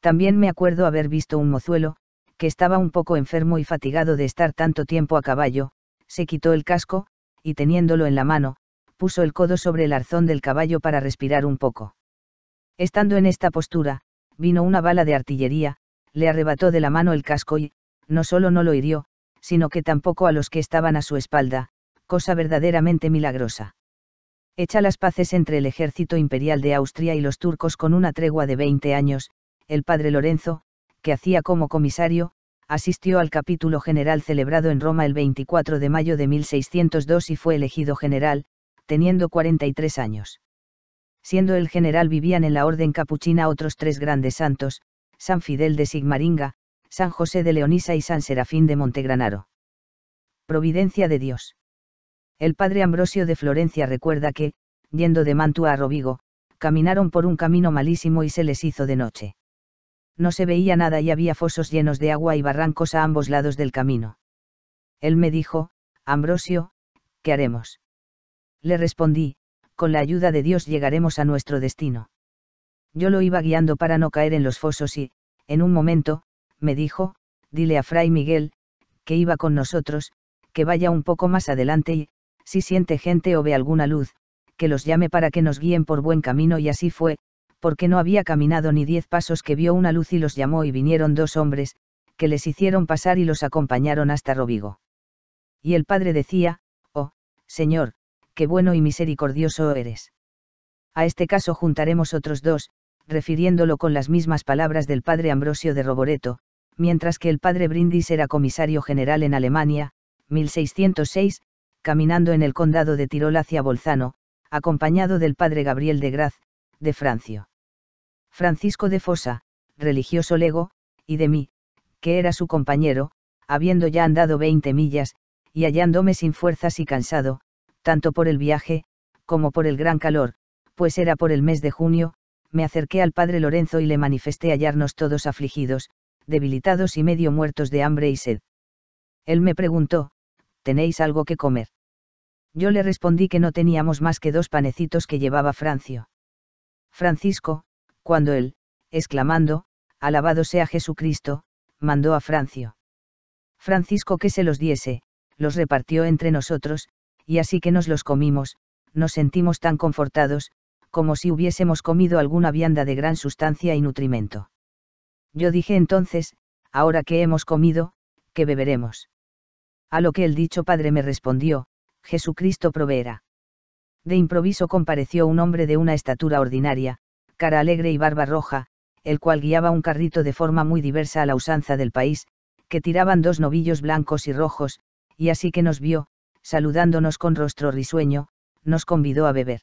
También me acuerdo haber visto un mozuelo, que estaba un poco enfermo y fatigado de estar tanto tiempo a caballo, se quitó el casco, y teniéndolo en la mano, puso el codo sobre el arzón del caballo para respirar un poco. Estando en esta postura, vino una bala de artillería, le arrebató de la mano el casco y, no solo no lo hirió, sino que tampoco a los que estaban a su espalda, cosa verdaderamente milagrosa. Hecha las paces entre el ejército imperial de Austria y los turcos con una tregua de 20 años, el padre Lorenzo, que hacía como comisario, asistió al capítulo general celebrado en Roma el 24 de mayo de 1602 y fue elegido general, teniendo 43 años. Siendo el general vivían en la orden capuchina otros tres grandes santos, San Fidel de Sigmaringa, San José de Leonisa y San Serafín de Montegranaro. Providencia de Dios. El padre Ambrosio de Florencia recuerda que, yendo de Mantua a Rovigo, caminaron por un camino malísimo y se les hizo de noche. No se veía nada y había fosos llenos de agua y barrancos a ambos lados del camino. Él me dijo, Ambrosio, ¿qué haremos? Le respondí, con la ayuda de Dios llegaremos a nuestro destino. Yo lo iba guiando para no caer en los fosos y, en un momento, me dijo, dile a Fray Miguel, que iba con nosotros, que vaya un poco más adelante y, si siente gente o ve alguna luz, que los llame para que nos guíen por buen camino y así fue, porque no había caminado ni diez pasos que vio una luz y los llamó y vinieron dos hombres, que les hicieron pasar y los acompañaron hasta Robigo. Y el padre decía, Oh, Señor, qué bueno y misericordioso eres. A este caso juntaremos otros dos, refiriéndolo con las mismas palabras del padre Ambrosio de Roboreto, mientras que el padre Brindis era comisario general en Alemania, 1606, caminando en el condado de Tirol hacia Bolzano, acompañado del padre Gabriel de Graz, de Francio. Francisco de Fosa, religioso lego, y de mí, que era su compañero, habiendo ya andado veinte millas, y hallándome sin fuerzas y cansado, tanto por el viaje, como por el gran calor, pues era por el mes de junio, me acerqué al padre Lorenzo y le manifesté hallarnos todos afligidos, debilitados y medio muertos de hambre y sed. Él me preguntó, ¿tenéis algo que comer? Yo le respondí que no teníamos más que dos panecitos que llevaba Francio. Francisco, cuando él, exclamando, Alabado sea Jesucristo, mandó a Francio. Francisco que se los diese, los repartió entre nosotros, y así que nos los comimos, nos sentimos tan confortados, como si hubiésemos comido alguna vianda de gran sustancia y nutrimento. Yo dije entonces, ahora que hemos comido, que beberemos. A lo que el dicho padre me respondió, Jesucristo proveera. De improviso compareció un hombre de una estatura ordinaria, cara alegre y barba roja, el cual guiaba un carrito de forma muy diversa a la usanza del país, que tiraban dos novillos blancos y rojos, y así que nos vio, saludándonos con rostro risueño, nos convidó a beber.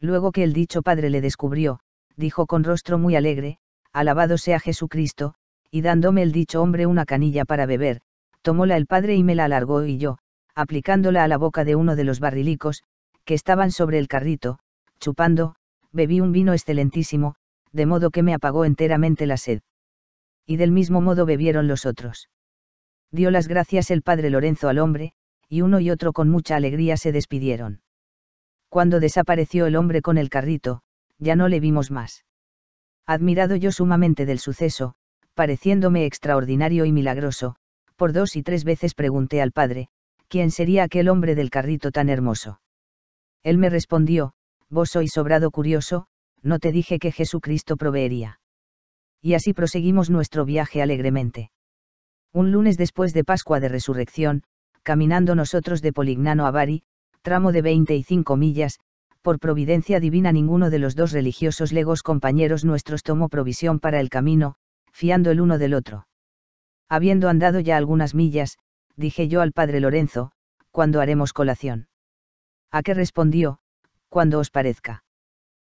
Luego que el dicho padre le descubrió, dijo con rostro muy alegre, Alabado sea Jesucristo, y dándome el dicho hombre una canilla para beber, tomóla el padre y me la alargó y yo, aplicándola a la boca de uno de los barrilicos, que estaban sobre el carrito, chupando, bebí un vino excelentísimo, de modo que me apagó enteramente la sed. Y del mismo modo bebieron los otros. Dio las gracias el padre Lorenzo al hombre, y uno y otro con mucha alegría se despidieron cuando desapareció el hombre con el carrito, ya no le vimos más. Admirado yo sumamente del suceso, pareciéndome extraordinario y milagroso, por dos y tres veces pregunté al padre, ¿quién sería aquel hombre del carrito tan hermoso? Él me respondió, vos sois sobrado curioso, no te dije que Jesucristo proveería. Y así proseguimos nuestro viaje alegremente. Un lunes después de Pascua de Resurrección, caminando nosotros de Polignano a Bari, tramo de 25 millas, por providencia divina ninguno de los dos religiosos legos compañeros nuestros tomó provisión para el camino, fiando el uno del otro. Habiendo andado ya algunas millas, dije yo al padre Lorenzo, cuando haremos colación. ¿A qué respondió? Cuando os parezca.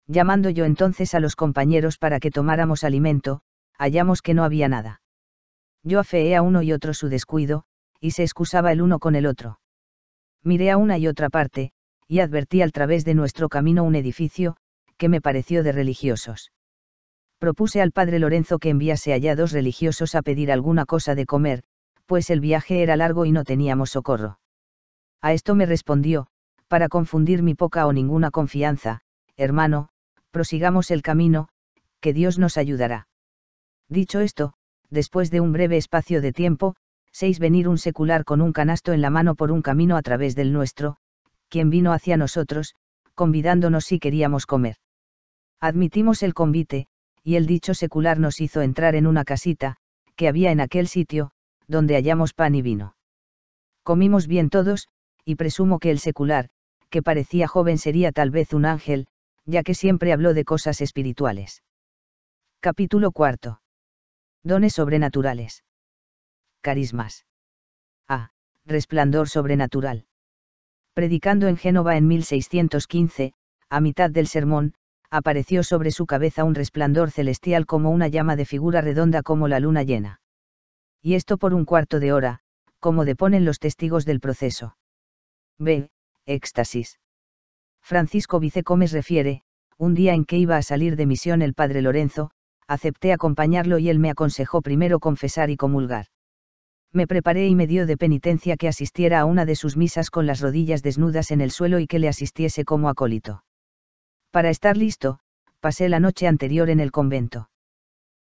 Llamando yo entonces a los compañeros para que tomáramos alimento, hallamos que no había nada. Yo afeé a uno y otro su descuido, y se excusaba el uno con el otro. Miré a una y otra parte, y advertí al través de nuestro camino un edificio, que me pareció de religiosos. Propuse al padre Lorenzo que enviase allá dos religiosos a pedir alguna cosa de comer, pues el viaje era largo y no teníamos socorro. A esto me respondió, para confundir mi poca o ninguna confianza, hermano, prosigamos el camino, que Dios nos ayudará. Dicho esto, después de un breve espacio de tiempo, 6. Venir un secular con un canasto en la mano por un camino a través del nuestro, quien vino hacia nosotros, convidándonos si queríamos comer. Admitimos el convite, y el dicho secular nos hizo entrar en una casita, que había en aquel sitio, donde hallamos pan y vino. Comimos bien todos, y presumo que el secular, que parecía joven sería tal vez un ángel, ya que siempre habló de cosas espirituales. Capítulo 4. Dones sobrenaturales carismas. A. Resplandor sobrenatural. Predicando en Génova en 1615, a mitad del sermón, apareció sobre su cabeza un resplandor celestial como una llama de figura redonda como la luna llena. Y esto por un cuarto de hora, como deponen los testigos del proceso. B. Éxtasis. Francisco Vicecomes refiere, un día en que iba a salir de misión el padre Lorenzo, acepté acompañarlo y él me aconsejó primero confesar y comulgar me preparé y me dio de penitencia que asistiera a una de sus misas con las rodillas desnudas en el suelo y que le asistiese como acólito. Para estar listo, pasé la noche anterior en el convento.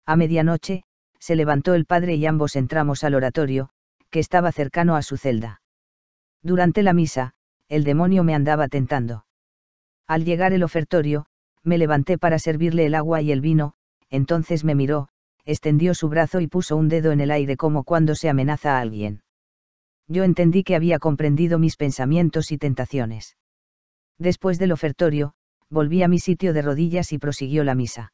A medianoche, se levantó el padre y ambos entramos al oratorio, que estaba cercano a su celda. Durante la misa, el demonio me andaba tentando. Al llegar el ofertorio, me levanté para servirle el agua y el vino, entonces me miró, extendió su brazo y puso un dedo en el aire como cuando se amenaza a alguien. Yo entendí que había comprendido mis pensamientos y tentaciones. Después del ofertorio, volví a mi sitio de rodillas y prosiguió la misa.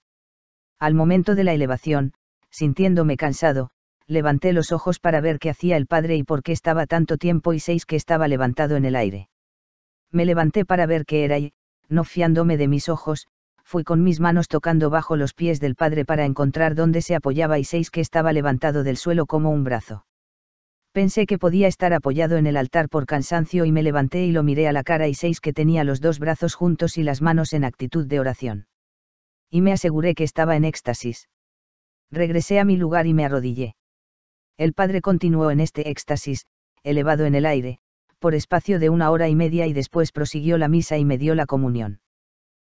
Al momento de la elevación, sintiéndome cansado, levanté los ojos para ver qué hacía el padre y por qué estaba tanto tiempo y seis que estaba levantado en el aire. Me levanté para ver qué era y, no fiándome de mis ojos, fui con mis manos tocando bajo los pies del padre para encontrar dónde se apoyaba y seis que estaba levantado del suelo como un brazo. Pensé que podía estar apoyado en el altar por cansancio y me levanté y lo miré a la cara y seis que tenía los dos brazos juntos y las manos en actitud de oración. Y me aseguré que estaba en éxtasis. Regresé a mi lugar y me arrodillé. El padre continuó en este éxtasis, elevado en el aire, por espacio de una hora y media y después prosiguió la misa y me dio la comunión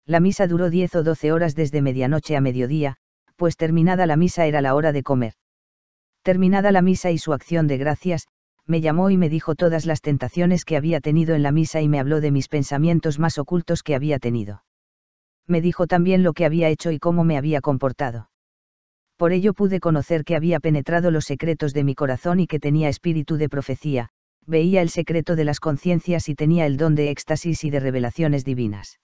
la misa duró diez o doce horas desde medianoche a mediodía, pues terminada la misa era la hora de comer. Terminada la misa y su acción de gracias, me llamó y me dijo todas las tentaciones que había tenido en la misa y me habló de mis pensamientos más ocultos que había tenido. Me dijo también lo que había hecho y cómo me había comportado. Por ello pude conocer que había penetrado los secretos de mi corazón y que tenía espíritu de profecía, veía el secreto de las conciencias y tenía el don de éxtasis y de revelaciones divinas.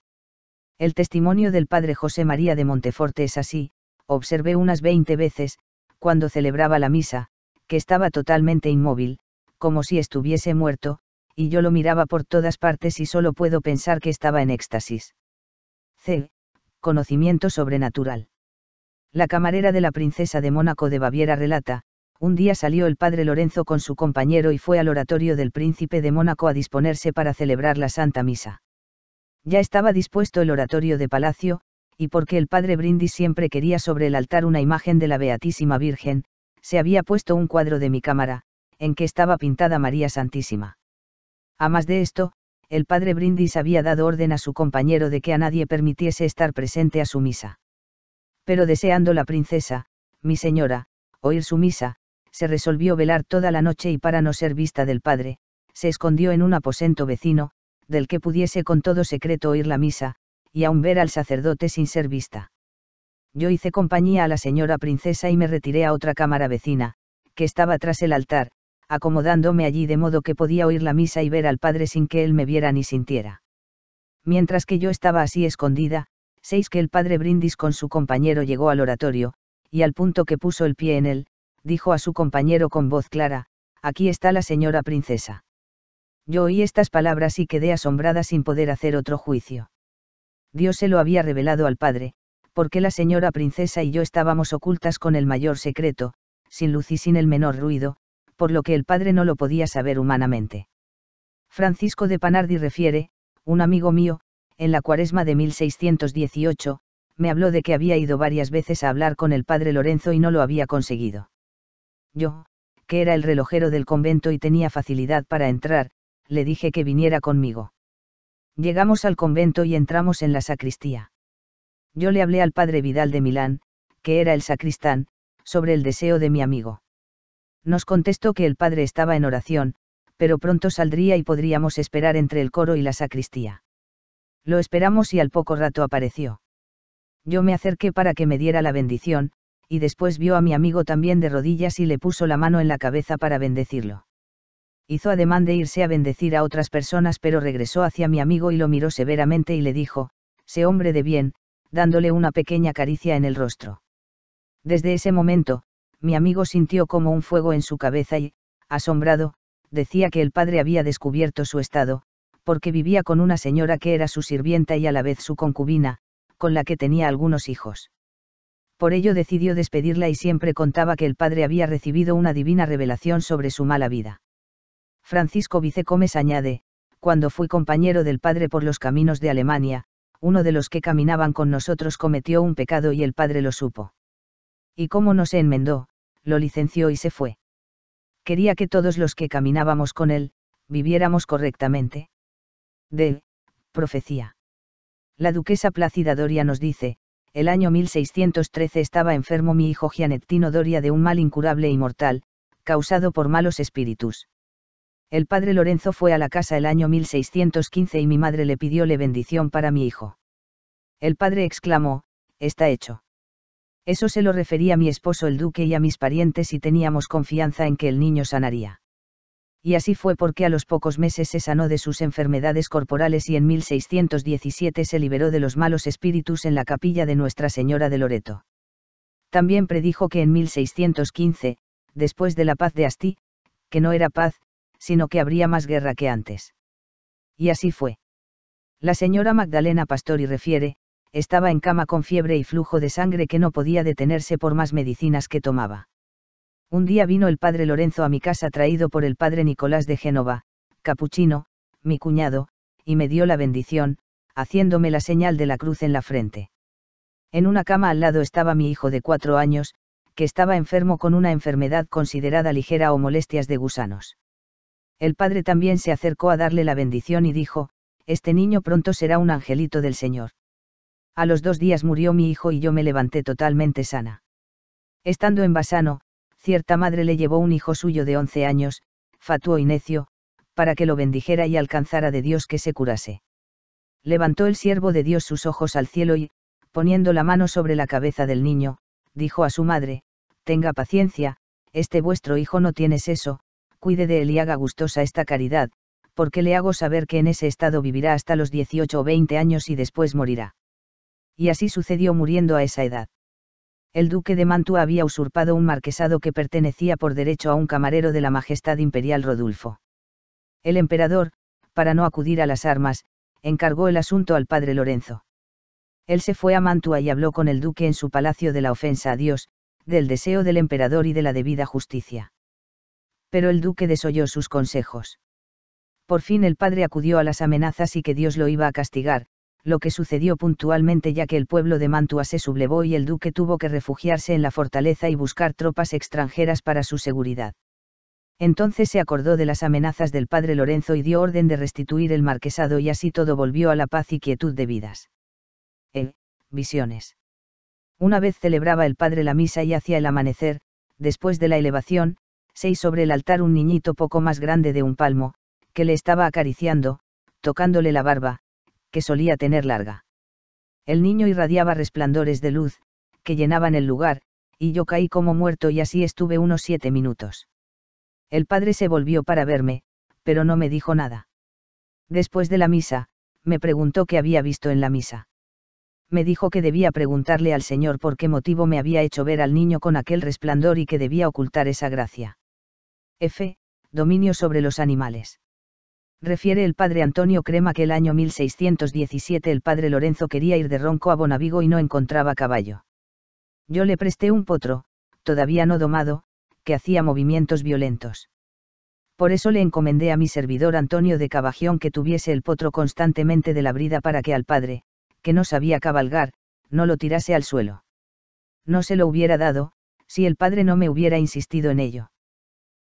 El testimonio del padre José María de Monteforte es así, observé unas 20 veces, cuando celebraba la misa, que estaba totalmente inmóvil, como si estuviese muerto, y yo lo miraba por todas partes y solo puedo pensar que estaba en éxtasis. C. Conocimiento sobrenatural. La camarera de la princesa de Mónaco de Baviera relata, un día salió el padre Lorenzo con su compañero y fue al oratorio del príncipe de Mónaco a disponerse para celebrar la Santa Misa. Ya estaba dispuesto el oratorio de palacio, y porque el padre Brindis siempre quería sobre el altar una imagen de la Beatísima Virgen, se había puesto un cuadro de mi cámara, en que estaba pintada María Santísima. A más de esto, el padre Brindis había dado orden a su compañero de que a nadie permitiese estar presente a su misa. Pero deseando la princesa, mi señora, oír su misa, se resolvió velar toda la noche y para no ser vista del padre, se escondió en un aposento vecino, del que pudiese con todo secreto oír la misa, y aun ver al sacerdote sin ser vista. Yo hice compañía a la señora princesa y me retiré a otra cámara vecina, que estaba tras el altar, acomodándome allí de modo que podía oír la misa y ver al padre sin que él me viera ni sintiera. Mientras que yo estaba así escondida, seis que el padre Brindis con su compañero llegó al oratorio, y al punto que puso el pie en él, dijo a su compañero con voz clara, aquí está la señora princesa. Yo oí estas palabras y quedé asombrada sin poder hacer otro juicio. Dios se lo había revelado al padre, porque la señora princesa y yo estábamos ocultas con el mayor secreto, sin luz y sin el menor ruido, por lo que el padre no lo podía saber humanamente. Francisco de Panardi refiere, un amigo mío, en la cuaresma de 1618, me habló de que había ido varias veces a hablar con el padre Lorenzo y no lo había conseguido. Yo, que era el relojero del convento y tenía facilidad para entrar, le dije que viniera conmigo. Llegamos al convento y entramos en la sacristía. Yo le hablé al padre Vidal de Milán, que era el sacristán, sobre el deseo de mi amigo. Nos contestó que el padre estaba en oración, pero pronto saldría y podríamos esperar entre el coro y la sacristía. Lo esperamos y al poco rato apareció. Yo me acerqué para que me diera la bendición, y después vio a mi amigo también de rodillas y le puso la mano en la cabeza para bendecirlo hizo ademán de irse a bendecir a otras personas, pero regresó hacia mi amigo y lo miró severamente y le dijo, sé hombre de bien, dándole una pequeña caricia en el rostro. Desde ese momento, mi amigo sintió como un fuego en su cabeza y, asombrado, decía que el padre había descubierto su estado, porque vivía con una señora que era su sirvienta y a la vez su concubina, con la que tenía algunos hijos. Por ello decidió despedirla y siempre contaba que el padre había recibido una divina revelación sobre su mala vida. Francisco Vicecomes añade, cuando fui compañero del padre por los caminos de Alemania, uno de los que caminaban con nosotros cometió un pecado y el padre lo supo. Y como no se enmendó, lo licenció y se fue. Quería que todos los que caminábamos con él, viviéramos correctamente. De, profecía. La duquesa Plácida Doria nos dice, el año 1613 estaba enfermo mi hijo Gianettino Doria de un mal incurable y e mortal, causado por malos espíritus. El padre Lorenzo fue a la casa el año 1615 y mi madre le pidió le bendición para mi hijo. El padre exclamó, está hecho. Eso se lo refería a mi esposo el duque y a mis parientes y teníamos confianza en que el niño sanaría. Y así fue porque a los pocos meses se sanó de sus enfermedades corporales y en 1617 se liberó de los malos espíritus en la capilla de Nuestra Señora de Loreto. También predijo que en 1615, después de la paz de Asti, que no era paz, sino que habría más guerra que antes. Y así fue. La señora Magdalena Pastori refiere, estaba en cama con fiebre y flujo de sangre que no podía detenerse por más medicinas que tomaba. Un día vino el padre Lorenzo a mi casa traído por el padre Nicolás de Génova, capuchino, mi cuñado, y me dio la bendición, haciéndome la señal de la cruz en la frente. En una cama al lado estaba mi hijo de cuatro años, que estaba enfermo con una enfermedad considerada ligera o molestias de gusanos. El padre también se acercó a darle la bendición y dijo, Este niño pronto será un angelito del Señor. A los dos días murió mi hijo y yo me levanté totalmente sana. Estando en Basano, cierta madre le llevó un hijo suyo de once años, fatuo y necio, para que lo bendijera y alcanzara de Dios que se curase. Levantó el siervo de Dios sus ojos al cielo y, poniendo la mano sobre la cabeza del niño, dijo a su madre, Tenga paciencia, este vuestro hijo no tiene eso, cuide de él y haga gustosa esta caridad, porque le hago saber que en ese estado vivirá hasta los 18 o 20 años y después morirá. Y así sucedió muriendo a esa edad. El duque de Mantua había usurpado un marquesado que pertenecía por derecho a un camarero de la Majestad Imperial Rodulfo. El emperador, para no acudir a las armas, encargó el asunto al padre Lorenzo. Él se fue a Mantua y habló con el duque en su palacio de la ofensa a Dios, del deseo del emperador y de la debida justicia pero el duque desoyó sus consejos. Por fin el padre acudió a las amenazas y que Dios lo iba a castigar, lo que sucedió puntualmente ya que el pueblo de Mantua se sublevó y el duque tuvo que refugiarse en la fortaleza y buscar tropas extranjeras para su seguridad. Entonces se acordó de las amenazas del padre Lorenzo y dio orden de restituir el marquesado y así todo volvió a la paz y quietud de vidas. E. Visiones. Una vez celebraba el padre la misa y hacia el amanecer, después de la elevación, seis sobre el altar un niñito poco más grande de un palmo, que le estaba acariciando, tocándole la barba, que solía tener larga. El niño irradiaba resplandores de luz, que llenaban el lugar, y yo caí como muerto y así estuve unos siete minutos. El padre se volvió para verme, pero no me dijo nada. Después de la misa, me preguntó qué había visto en la misa. Me dijo que debía preguntarle al Señor por qué motivo me había hecho ver al niño con aquel resplandor y que debía ocultar esa gracia. F. Dominio sobre los animales. Refiere el padre Antonio Crema que el año 1617 el padre Lorenzo quería ir de Ronco a Bonavigo y no encontraba caballo. Yo le presté un potro, todavía no domado, que hacía movimientos violentos. Por eso le encomendé a mi servidor Antonio de Cabajión que tuviese el potro constantemente de la brida para que al padre, que no sabía cabalgar, no lo tirase al suelo. No se lo hubiera dado, si el padre no me hubiera insistido en ello.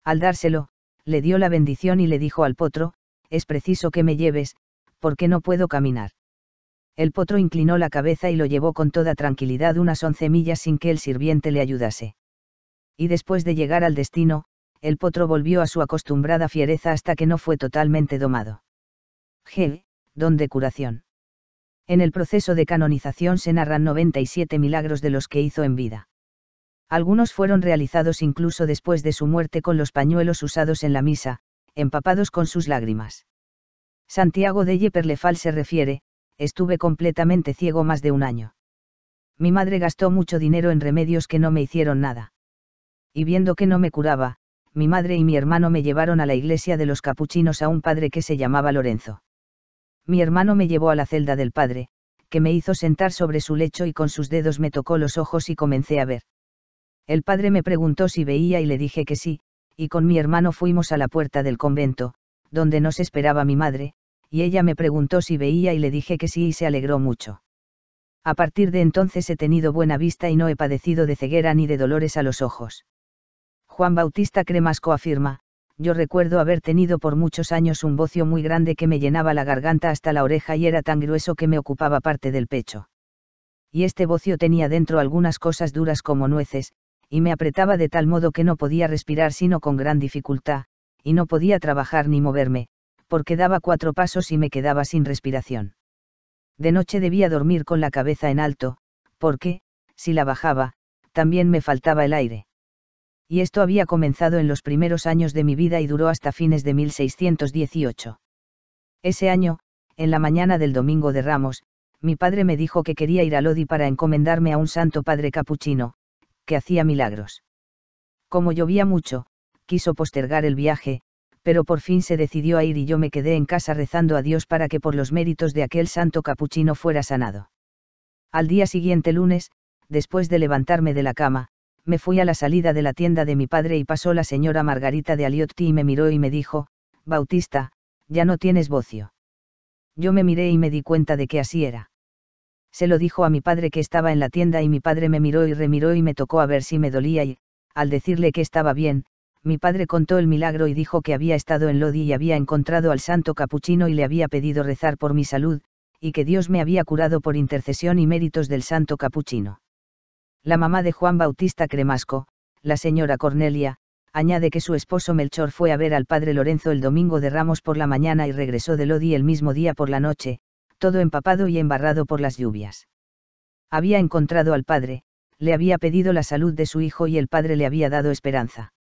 Al dárselo, le dio la bendición y le dijo al potro, es preciso que me lleves, porque no puedo caminar. El potro inclinó la cabeza y lo llevó con toda tranquilidad unas once millas sin que el sirviente le ayudase. Y después de llegar al destino, el potro volvió a su acostumbrada fiereza hasta que no fue totalmente domado. G. Don de curación. En el proceso de canonización se narran 97 milagros de los que hizo en vida. Algunos fueron realizados incluso después de su muerte con los pañuelos usados en la misa, empapados con sus lágrimas. Santiago de Yeperlefal se refiere, estuve completamente ciego más de un año. Mi madre gastó mucho dinero en remedios que no me hicieron nada. Y viendo que no me curaba, mi madre y mi hermano me llevaron a la iglesia de los capuchinos a un padre que se llamaba Lorenzo. Mi hermano me llevó a la celda del padre, que me hizo sentar sobre su lecho y con sus dedos me tocó los ojos y comencé a ver. El padre me preguntó si veía y le dije que sí, y con mi hermano fuimos a la puerta del convento, donde nos esperaba mi madre, y ella me preguntó si veía y le dije que sí y se alegró mucho. A partir de entonces he tenido buena vista y no he padecido de ceguera ni de dolores a los ojos. Juan Bautista Cremasco afirma, yo recuerdo haber tenido por muchos años un bocio muy grande que me llenaba la garganta hasta la oreja y era tan grueso que me ocupaba parte del pecho. Y este bocio tenía dentro algunas cosas duras como nueces, y me apretaba de tal modo que no podía respirar sino con gran dificultad, y no podía trabajar ni moverme, porque daba cuatro pasos y me quedaba sin respiración. De noche debía dormir con la cabeza en alto, porque, si la bajaba, también me faltaba el aire. Y esto había comenzado en los primeros años de mi vida y duró hasta fines de 1618. Ese año, en la mañana del Domingo de Ramos, mi padre me dijo que quería ir a Lodi para encomendarme a un santo padre capuchino, que hacía milagros. Como llovía mucho, quiso postergar el viaje, pero por fin se decidió a ir y yo me quedé en casa rezando a Dios para que por los méritos de aquel santo capuchino fuera sanado. Al día siguiente lunes, después de levantarme de la cama, me fui a la salida de la tienda de mi padre y pasó la señora Margarita de Aliotti y me miró y me dijo, Bautista, ya no tienes bocio. Yo me miré y me di cuenta de que así era se lo dijo a mi padre que estaba en la tienda y mi padre me miró y remiró y me tocó a ver si me dolía y, al decirle que estaba bien, mi padre contó el milagro y dijo que había estado en Lodi y había encontrado al santo capuchino y le había pedido rezar por mi salud, y que Dios me había curado por intercesión y méritos del santo capuchino. La mamá de Juan Bautista Cremasco, la señora Cornelia, añade que su esposo Melchor fue a ver al padre Lorenzo el domingo de Ramos por la mañana y regresó de Lodi el mismo día por la noche, todo empapado y embarrado por las lluvias. Había encontrado al padre, le había pedido la salud de su hijo y el padre le había dado esperanza.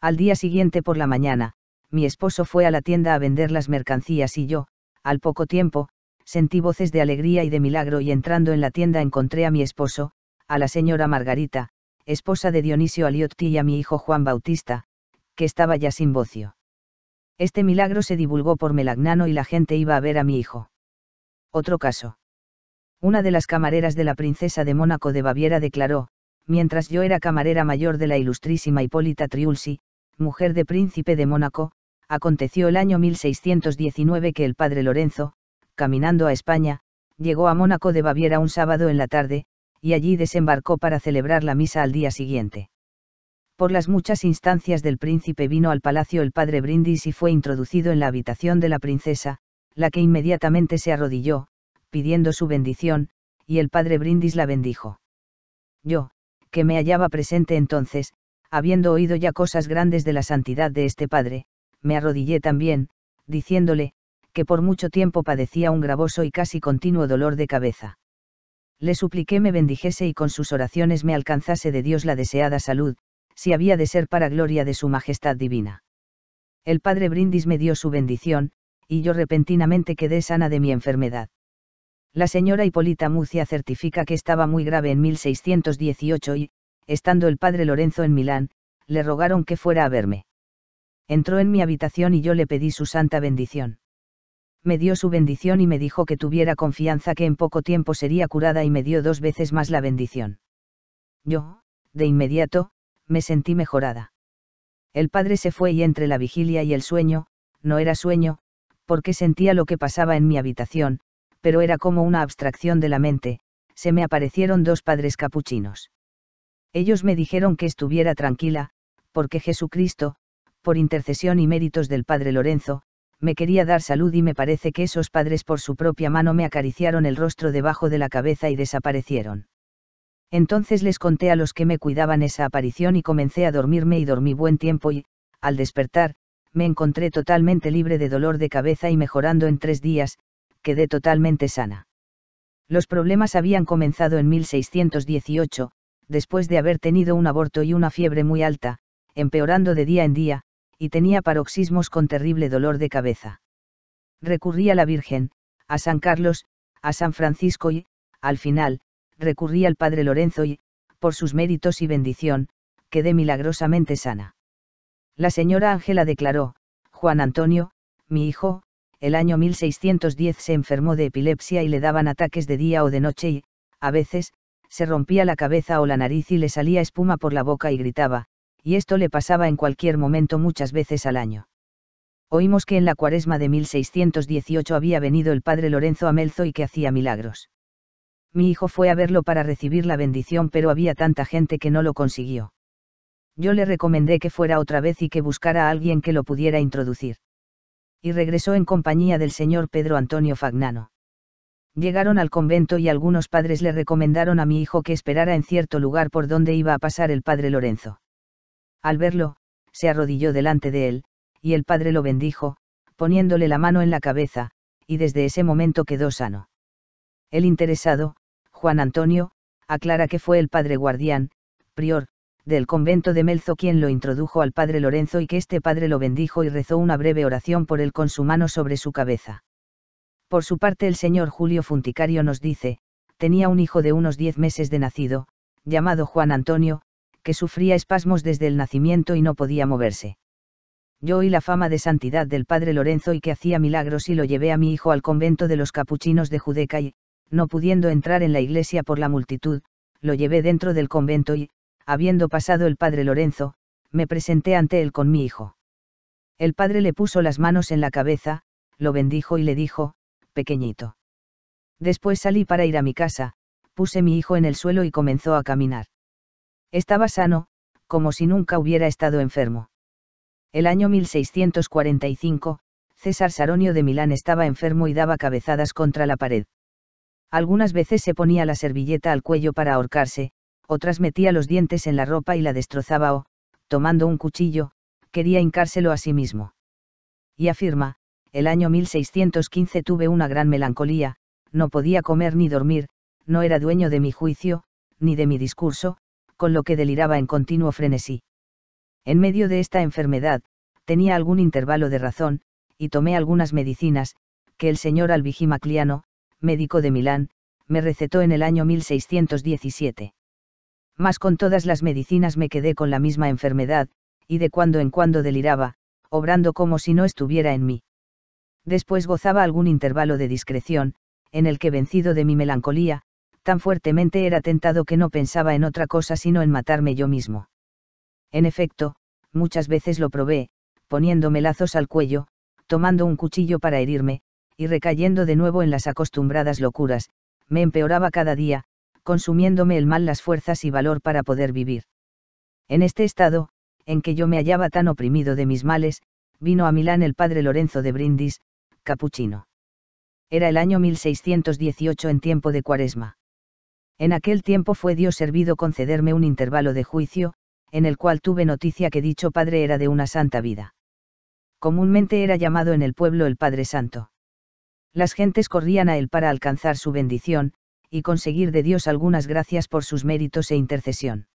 Al día siguiente por la mañana, mi esposo fue a la tienda a vender las mercancías y yo, al poco tiempo, sentí voces de alegría y de milagro y entrando en la tienda encontré a mi esposo, a la señora Margarita, esposa de Dionisio Aliotti y a mi hijo Juan Bautista, que estaba ya sin bocio. Este milagro se divulgó por Melagnano y la gente iba a ver a mi hijo. Otro caso. Una de las camareras de la princesa de Mónaco de Baviera declaró, mientras yo era camarera mayor de la ilustrísima Hipólita Triulsi, mujer de príncipe de Mónaco, aconteció el año 1619 que el padre Lorenzo, caminando a España, llegó a Mónaco de Baviera un sábado en la tarde, y allí desembarcó para celebrar la misa al día siguiente. Por las muchas instancias del príncipe vino al palacio el padre Brindis y fue introducido en la habitación de la princesa, la que inmediatamente se arrodilló, pidiendo su bendición, y el padre Brindis la bendijo. Yo, que me hallaba presente entonces, habiendo oído ya cosas grandes de la santidad de este padre, me arrodillé también, diciéndole, que por mucho tiempo padecía un gravoso y casi continuo dolor de cabeza. Le supliqué me bendijese y con sus oraciones me alcanzase de Dios la deseada salud, si había de ser para gloria de su majestad divina. El padre Brindis me dio su bendición, y yo repentinamente quedé sana de mi enfermedad. La señora Hipólita Mucia certifica que estaba muy grave en 1618 y, estando el padre Lorenzo en Milán, le rogaron que fuera a verme. Entró en mi habitación y yo le pedí su santa bendición. Me dio su bendición y me dijo que tuviera confianza que en poco tiempo sería curada y me dio dos veces más la bendición. Yo, de inmediato, me sentí mejorada. El padre se fue y entre la vigilia y el sueño, no era sueño, porque sentía lo que pasaba en mi habitación, pero era como una abstracción de la mente, se me aparecieron dos padres capuchinos. Ellos me dijeron que estuviera tranquila, porque Jesucristo, por intercesión y méritos del Padre Lorenzo, me quería dar salud y me parece que esos padres por su propia mano me acariciaron el rostro debajo de la cabeza y desaparecieron. Entonces les conté a los que me cuidaban esa aparición y comencé a dormirme y dormí buen tiempo y, al despertar, me encontré totalmente libre de dolor de cabeza y mejorando en tres días, quedé totalmente sana. Los problemas habían comenzado en 1618, después de haber tenido un aborto y una fiebre muy alta, empeorando de día en día, y tenía paroxismos con terrible dolor de cabeza. Recurrí a la Virgen, a San Carlos, a San Francisco y, al final, recurrí al Padre Lorenzo y, por sus méritos y bendición, quedé milagrosamente sana. La señora Ángela declaró, Juan Antonio, mi hijo, el año 1610 se enfermó de epilepsia y le daban ataques de día o de noche y, a veces, se rompía la cabeza o la nariz y le salía espuma por la boca y gritaba, y esto le pasaba en cualquier momento muchas veces al año. Oímos que en la cuaresma de 1618 había venido el padre Lorenzo a Melzo y que hacía milagros. Mi hijo fue a verlo para recibir la bendición pero había tanta gente que no lo consiguió yo le recomendé que fuera otra vez y que buscara a alguien que lo pudiera introducir. Y regresó en compañía del señor Pedro Antonio Fagnano. Llegaron al convento y algunos padres le recomendaron a mi hijo que esperara en cierto lugar por donde iba a pasar el padre Lorenzo. Al verlo, se arrodilló delante de él, y el padre lo bendijo, poniéndole la mano en la cabeza, y desde ese momento quedó sano. El interesado, Juan Antonio, aclara que fue el padre guardián, prior, del convento de Melzo quien lo introdujo al padre Lorenzo y que este padre lo bendijo y rezó una breve oración por él con su mano sobre su cabeza. Por su parte el señor Julio Funticario nos dice, tenía un hijo de unos diez meses de nacido, llamado Juan Antonio, que sufría espasmos desde el nacimiento y no podía moverse. Yo oí la fama de santidad del padre Lorenzo y que hacía milagros y lo llevé a mi hijo al convento de los capuchinos de Judeca y, no pudiendo entrar en la iglesia por la multitud, lo llevé dentro del convento y, habiendo pasado el padre Lorenzo, me presenté ante él con mi hijo. El padre le puso las manos en la cabeza, lo bendijo y le dijo, pequeñito. Después salí para ir a mi casa, puse mi hijo en el suelo y comenzó a caminar. Estaba sano, como si nunca hubiera estado enfermo. El año 1645, César Saronio de Milán estaba enfermo y daba cabezadas contra la pared. Algunas veces se ponía la servilleta al cuello para ahorcarse, otras metía los dientes en la ropa y la destrozaba o, tomando un cuchillo, quería hincárselo a sí mismo. Y afirma, el año 1615 tuve una gran melancolía, no podía comer ni dormir, no era dueño de mi juicio, ni de mi discurso, con lo que deliraba en continuo frenesí. En medio de esta enfermedad, tenía algún intervalo de razón, y tomé algunas medicinas, que el señor Albigi Macliano, médico de Milán, me recetó en el año 1617. Mas con todas las medicinas me quedé con la misma enfermedad, y de cuando en cuando deliraba, obrando como si no estuviera en mí. Después gozaba algún intervalo de discreción, en el que vencido de mi melancolía, tan fuertemente era tentado que no pensaba en otra cosa sino en matarme yo mismo. En efecto, muchas veces lo probé, poniéndome lazos al cuello, tomando un cuchillo para herirme, y recayendo de nuevo en las acostumbradas locuras, me empeoraba cada día, consumiéndome el mal las fuerzas y valor para poder vivir. En este estado, en que yo me hallaba tan oprimido de mis males, vino a Milán el padre Lorenzo de Brindis, capuchino. Era el año 1618 en tiempo de cuaresma. En aquel tiempo fue Dios servido concederme un intervalo de juicio, en el cual tuve noticia que dicho padre era de una santa vida. Comúnmente era llamado en el pueblo el Padre Santo. Las gentes corrían a él para alcanzar su bendición, y conseguir de Dios algunas gracias por sus méritos e intercesión.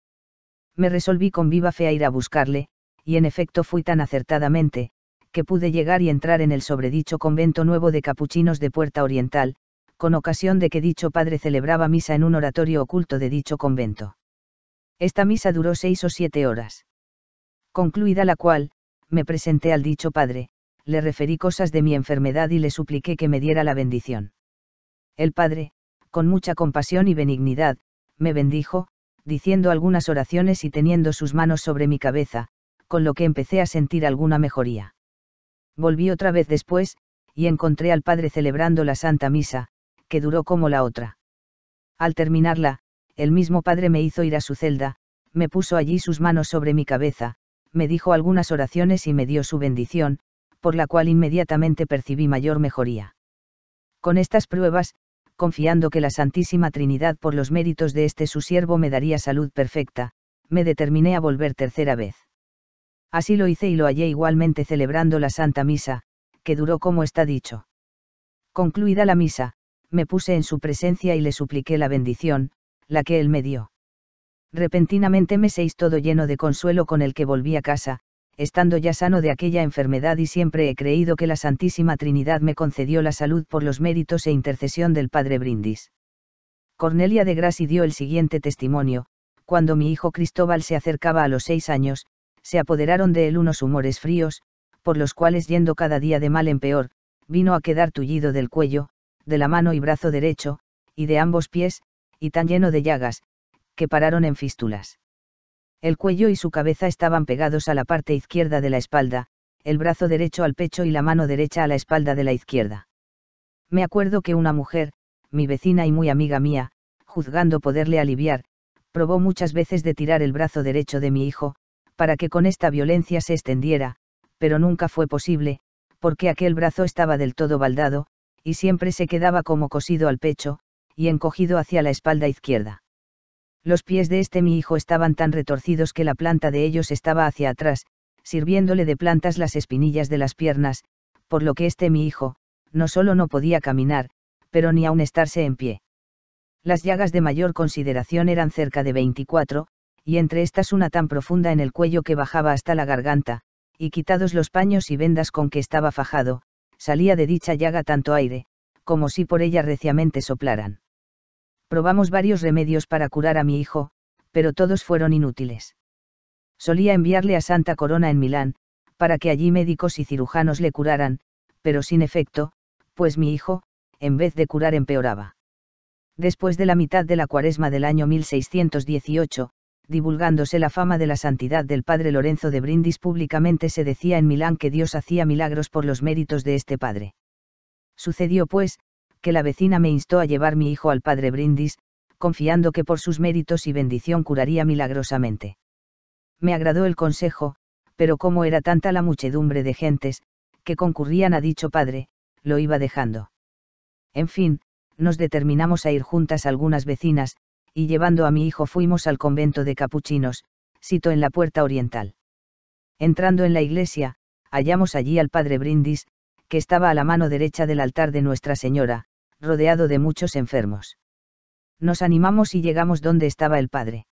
Me resolví con viva fe a ir a buscarle, y en efecto fui tan acertadamente, que pude llegar y entrar en el sobredicho convento nuevo de capuchinos de Puerta Oriental, con ocasión de que dicho padre celebraba misa en un oratorio oculto de dicho convento. Esta misa duró seis o siete horas. Concluida la cual, me presenté al dicho padre, le referí cosas de mi enfermedad y le supliqué que me diera la bendición. El padre, con mucha compasión y benignidad, me bendijo, diciendo algunas oraciones y teniendo sus manos sobre mi cabeza, con lo que empecé a sentir alguna mejoría. Volví otra vez después, y encontré al padre celebrando la Santa Misa, que duró como la otra. Al terminarla, el mismo padre me hizo ir a su celda, me puso allí sus manos sobre mi cabeza, me dijo algunas oraciones y me dio su bendición, por la cual inmediatamente percibí mayor mejoría. Con estas pruebas, confiando que la Santísima Trinidad por los méritos de este su siervo me daría salud perfecta, me determiné a volver tercera vez. Así lo hice y lo hallé igualmente celebrando la Santa Misa, que duró como está dicho. Concluida la misa, me puse en su presencia y le supliqué la bendición, la que él me dio. Repentinamente me seis todo lleno de consuelo con el que volví a casa, estando ya sano de aquella enfermedad y siempre he creído que la Santísima Trinidad me concedió la salud por los méritos e intercesión del Padre Brindis. Cornelia de Grassi dio el siguiente testimonio, cuando mi hijo Cristóbal se acercaba a los seis años, se apoderaron de él unos humores fríos, por los cuales yendo cada día de mal en peor, vino a quedar tullido del cuello, de la mano y brazo derecho, y de ambos pies, y tan lleno de llagas, que pararon en fístulas. El cuello y su cabeza estaban pegados a la parte izquierda de la espalda, el brazo derecho al pecho y la mano derecha a la espalda de la izquierda. Me acuerdo que una mujer, mi vecina y muy amiga mía, juzgando poderle aliviar, probó muchas veces de tirar el brazo derecho de mi hijo, para que con esta violencia se extendiera, pero nunca fue posible, porque aquel brazo estaba del todo baldado, y siempre se quedaba como cosido al pecho, y encogido hacia la espalda izquierda. Los pies de este mi hijo estaban tan retorcidos que la planta de ellos estaba hacia atrás, sirviéndole de plantas las espinillas de las piernas, por lo que este mi hijo, no solo no podía caminar, pero ni aun estarse en pie. Las llagas de mayor consideración eran cerca de 24, y entre estas una tan profunda en el cuello que bajaba hasta la garganta, y quitados los paños y vendas con que estaba fajado, salía de dicha llaga tanto aire, como si por ella reciamente soplaran. Probamos varios remedios para curar a mi hijo, pero todos fueron inútiles. Solía enviarle a Santa Corona en Milán, para que allí médicos y cirujanos le curaran, pero sin efecto, pues mi hijo, en vez de curar, empeoraba. Después de la mitad de la cuaresma del año 1618, divulgándose la fama de la santidad del padre Lorenzo de Brindis, públicamente se decía en Milán que Dios hacía milagros por los méritos de este padre. Sucedió pues, que la vecina me instó a llevar mi hijo al padre Brindis, confiando que por sus méritos y bendición curaría milagrosamente. Me agradó el consejo, pero como era tanta la muchedumbre de gentes, que concurrían a dicho padre, lo iba dejando. En fin, nos determinamos a ir juntas algunas vecinas, y llevando a mi hijo fuimos al convento de capuchinos, sito en la puerta oriental. Entrando en la iglesia, hallamos allí al padre Brindis, que estaba a la mano derecha del altar de Nuestra Señora, rodeado de muchos enfermos. Nos animamos y llegamos donde estaba el padre.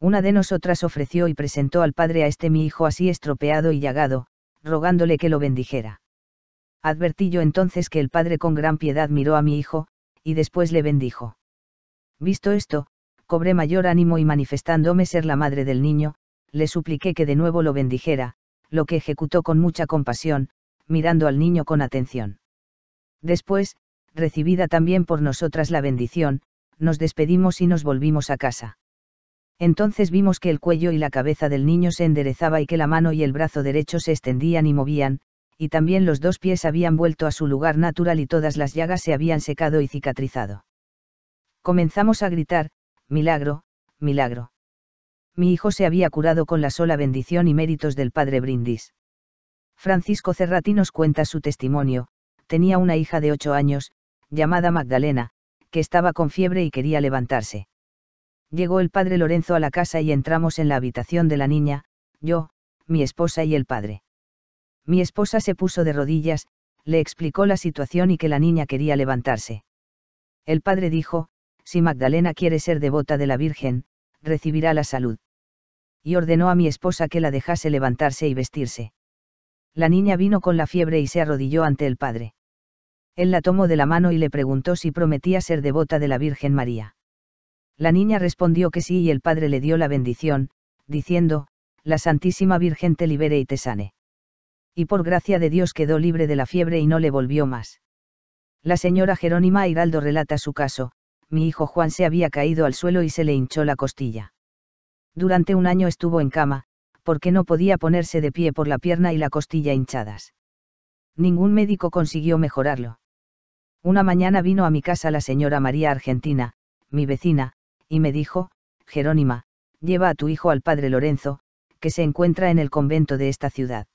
Una de nosotras ofreció y presentó al padre a este mi hijo así estropeado y llagado, rogándole que lo bendijera. Advertí yo entonces que el padre con gran piedad miró a mi hijo, y después le bendijo. Visto esto, cobré mayor ánimo y manifestándome ser la madre del niño, le supliqué que de nuevo lo bendijera, lo que ejecutó con mucha compasión, mirando al niño con atención. Después, recibida también por nosotras la bendición, nos despedimos y nos volvimos a casa. Entonces vimos que el cuello y la cabeza del niño se enderezaba y que la mano y el brazo derecho se extendían y movían, y también los dos pies habían vuelto a su lugar natural y todas las llagas se habían secado y cicatrizado. Comenzamos a gritar, milagro, milagro. Mi hijo se había curado con la sola bendición y méritos del padre Brindis. Francisco Cerrati nos cuenta su testimonio, tenía una hija de ocho años, llamada Magdalena, que estaba con fiebre y quería levantarse. Llegó el padre Lorenzo a la casa y entramos en la habitación de la niña, yo, mi esposa y el padre. Mi esposa se puso de rodillas, le explicó la situación y que la niña quería levantarse. El padre dijo, si Magdalena quiere ser devota de la Virgen, recibirá la salud. Y ordenó a mi esposa que la dejase levantarse y vestirse. La niña vino con la fiebre y se arrodilló ante el padre. Él la tomó de la mano y le preguntó si prometía ser devota de la Virgen María. La niña respondió que sí y el padre le dio la bendición, diciendo, La Santísima Virgen te libere y te sane. Y por gracia de Dios quedó libre de la fiebre y no le volvió más. La señora Jerónima hidalgo relata su caso, mi hijo Juan se había caído al suelo y se le hinchó la costilla. Durante un año estuvo en cama, porque no podía ponerse de pie por la pierna y la costilla hinchadas. Ningún médico consiguió mejorarlo. Una mañana vino a mi casa la señora María Argentina, mi vecina, y me dijo, Jerónima, lleva a tu hijo al padre Lorenzo, que se encuentra en el convento de esta ciudad.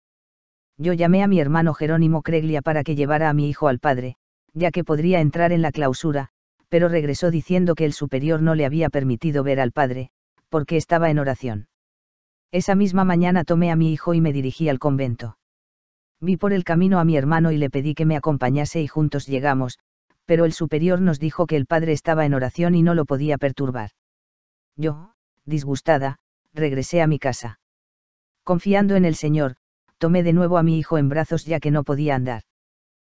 Yo llamé a mi hermano Jerónimo Creglia para que llevara a mi hijo al padre, ya que podría entrar en la clausura, pero regresó diciendo que el superior no le había permitido ver al padre, porque estaba en oración. Esa misma mañana tomé a mi hijo y me dirigí al convento. Vi por el camino a mi hermano y le pedí que me acompañase y juntos llegamos, pero el superior nos dijo que el padre estaba en oración y no lo podía perturbar. Yo, disgustada, regresé a mi casa. Confiando en el Señor, tomé de nuevo a mi hijo en brazos ya que no podía andar.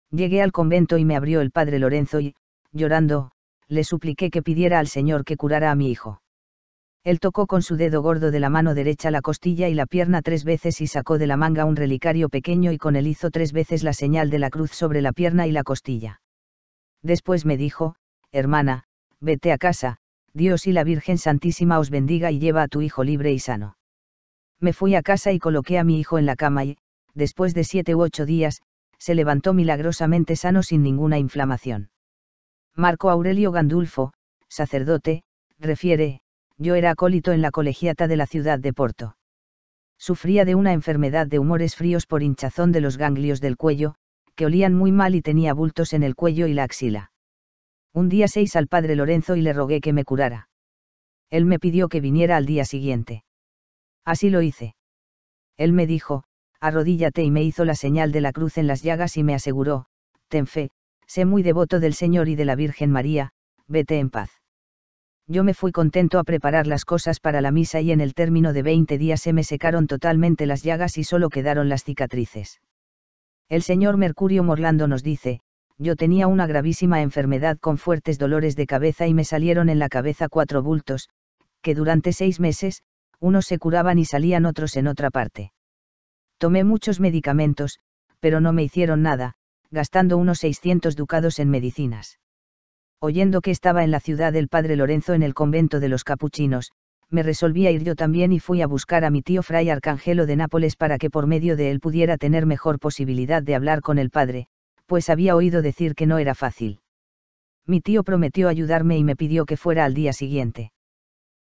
Llegué al convento y me abrió el padre Lorenzo y, llorando, le supliqué que pidiera al Señor que curara a mi hijo. Él tocó con su dedo gordo de la mano derecha la costilla y la pierna tres veces y sacó de la manga un relicario pequeño y con él hizo tres veces la señal de la cruz sobre la pierna y la costilla. Después me dijo, hermana, vete a casa, Dios y la Virgen Santísima os bendiga y lleva a tu hijo libre y sano. Me fui a casa y coloqué a mi hijo en la cama y, después de siete u ocho días, se levantó milagrosamente sano sin ninguna inflamación. Marco Aurelio Gandulfo, sacerdote, refiere, yo era acólito en la colegiata de la ciudad de Porto. Sufría de una enfermedad de humores fríos por hinchazón de los ganglios del cuello, que olían muy mal y tenía bultos en el cuello y la axila. Un día seis al padre Lorenzo y le rogué que me curara. Él me pidió que viniera al día siguiente. Así lo hice. Él me dijo, arrodíllate y me hizo la señal de la cruz en las llagas y me aseguró, ten fe, sé muy devoto del Señor y de la Virgen María, vete en paz yo me fui contento a preparar las cosas para la misa y en el término de veinte días se me secaron totalmente las llagas y solo quedaron las cicatrices. El señor Mercurio Morlando nos dice, yo tenía una gravísima enfermedad con fuertes dolores de cabeza y me salieron en la cabeza cuatro bultos, que durante seis meses, unos se curaban y salían otros en otra parte. Tomé muchos medicamentos, pero no me hicieron nada, gastando unos 600 ducados en medicinas oyendo que estaba en la ciudad el padre Lorenzo en el convento de los capuchinos, me resolví a ir yo también y fui a buscar a mi tío Fray Arcangelo de Nápoles para que por medio de él pudiera tener mejor posibilidad de hablar con el padre, pues había oído decir que no era fácil. Mi tío prometió ayudarme y me pidió que fuera al día siguiente.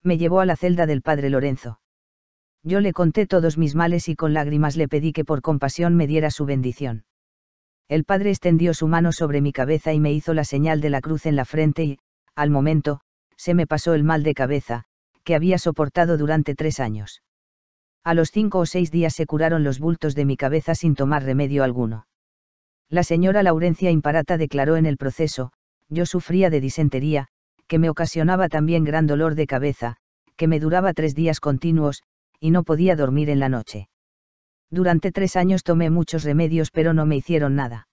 Me llevó a la celda del padre Lorenzo. Yo le conté todos mis males y con lágrimas le pedí que por compasión me diera su bendición. El padre extendió su mano sobre mi cabeza y me hizo la señal de la cruz en la frente y, al momento, se me pasó el mal de cabeza, que había soportado durante tres años. A los cinco o seis días se curaron los bultos de mi cabeza sin tomar remedio alguno. La señora Laurencia Imparata declaró en el proceso, yo sufría de disentería, que me ocasionaba también gran dolor de cabeza, que me duraba tres días continuos, y no podía dormir en la noche. Durante tres años tomé muchos remedios pero no me hicieron nada.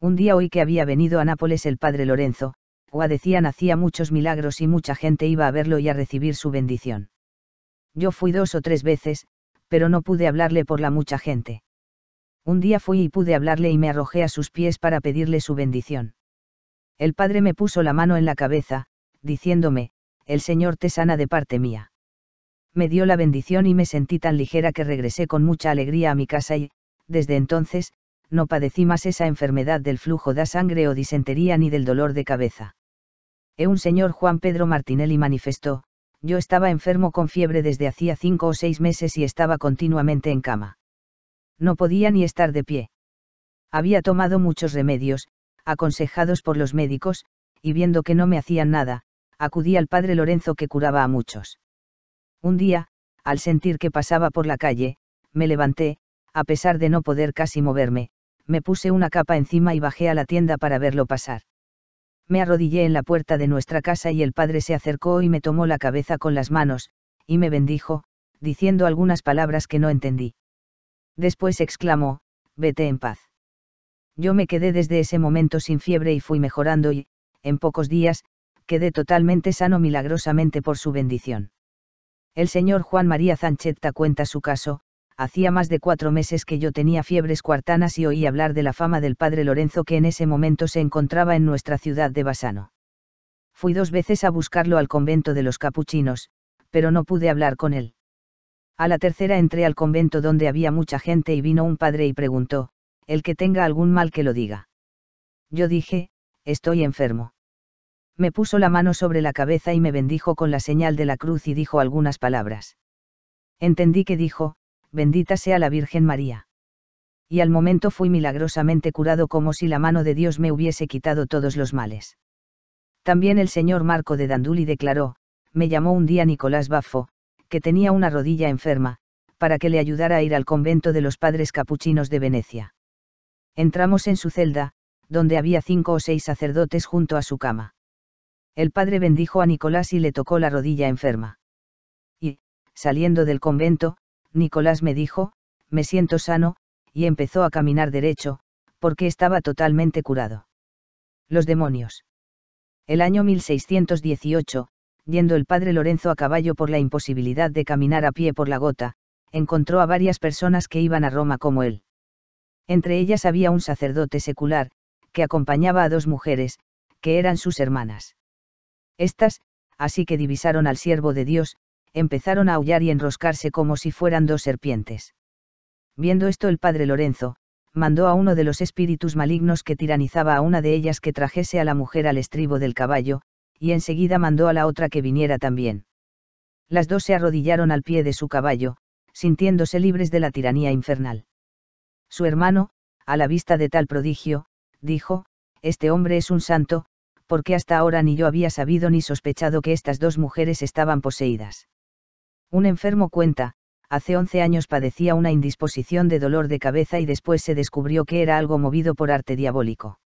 Un día oí que había venido a Nápoles el padre Lorenzo, o decían hacía muchos milagros y mucha gente iba a verlo y a recibir su bendición. Yo fui dos o tres veces, pero no pude hablarle por la mucha gente. Un día fui y pude hablarle y me arrojé a sus pies para pedirle su bendición. El padre me puso la mano en la cabeza, diciéndome, el Señor te sana de parte mía me dio la bendición y me sentí tan ligera que regresé con mucha alegría a mi casa y, desde entonces, no padecí más esa enfermedad del flujo de sangre o disentería ni del dolor de cabeza. E un señor Juan Pedro Martinelli manifestó, yo estaba enfermo con fiebre desde hacía cinco o seis meses y estaba continuamente en cama. No podía ni estar de pie. Había tomado muchos remedios, aconsejados por los médicos, y viendo que no me hacían nada, acudí al padre Lorenzo que curaba a muchos. Un día, al sentir que pasaba por la calle, me levanté, a pesar de no poder casi moverme, me puse una capa encima y bajé a la tienda para verlo pasar. Me arrodillé en la puerta de nuestra casa y el padre se acercó y me tomó la cabeza con las manos, y me bendijo, diciendo algunas palabras que no entendí. Después exclamó, vete en paz. Yo me quedé desde ese momento sin fiebre y fui mejorando y, en pocos días, quedé totalmente sano milagrosamente por su bendición. El señor Juan María Zanchetta cuenta su caso, hacía más de cuatro meses que yo tenía fiebres cuartanas y oí hablar de la fama del padre Lorenzo que en ese momento se encontraba en nuestra ciudad de Basano. Fui dos veces a buscarlo al convento de los capuchinos, pero no pude hablar con él. A la tercera entré al convento donde había mucha gente y vino un padre y preguntó, el que tenga algún mal que lo diga. Yo dije, estoy enfermo me puso la mano sobre la cabeza y me bendijo con la señal de la cruz y dijo algunas palabras. Entendí que dijo, bendita sea la Virgen María. Y al momento fui milagrosamente curado como si la mano de Dios me hubiese quitado todos los males. También el señor Marco de Danduli declaró, me llamó un día Nicolás Baffo, que tenía una rodilla enferma, para que le ayudara a ir al convento de los padres capuchinos de Venecia. Entramos en su celda, donde había cinco o seis sacerdotes junto a su cama. El padre bendijo a Nicolás y le tocó la rodilla enferma. Y, saliendo del convento, Nicolás me dijo, me siento sano, y empezó a caminar derecho, porque estaba totalmente curado. Los demonios. El año 1618, yendo el padre Lorenzo a caballo por la imposibilidad de caminar a pie por la gota, encontró a varias personas que iban a Roma como él. Entre ellas había un sacerdote secular, que acompañaba a dos mujeres, que eran sus hermanas. Estas, así que divisaron al siervo de Dios, empezaron a aullar y enroscarse como si fueran dos serpientes. Viendo esto el padre Lorenzo, mandó a uno de los espíritus malignos que tiranizaba a una de ellas que trajese a la mujer al estribo del caballo, y enseguida mandó a la otra que viniera también. Las dos se arrodillaron al pie de su caballo, sintiéndose libres de la tiranía infernal. Su hermano, a la vista de tal prodigio, dijo, Este hombre es un santo, porque hasta ahora ni yo había sabido ni sospechado que estas dos mujeres estaban poseídas. Un enfermo cuenta, hace 11 años padecía una indisposición de dolor de cabeza y después se descubrió que era algo movido por arte diabólico.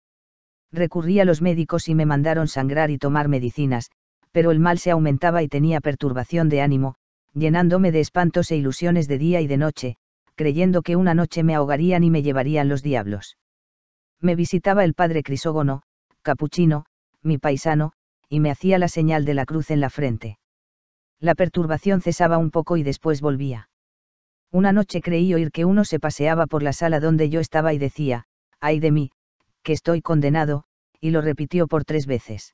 Recurrí a los médicos y me mandaron sangrar y tomar medicinas, pero el mal se aumentaba y tenía perturbación de ánimo, llenándome de espantos e ilusiones de día y de noche, creyendo que una noche me ahogarían y me llevarían los diablos. Me visitaba el padre Crisógono, capuchino, mi paisano, y me hacía la señal de la cruz en la frente. La perturbación cesaba un poco y después volvía. Una noche creí oír que uno se paseaba por la sala donde yo estaba y decía, ay de mí, que estoy condenado, y lo repitió por tres veces.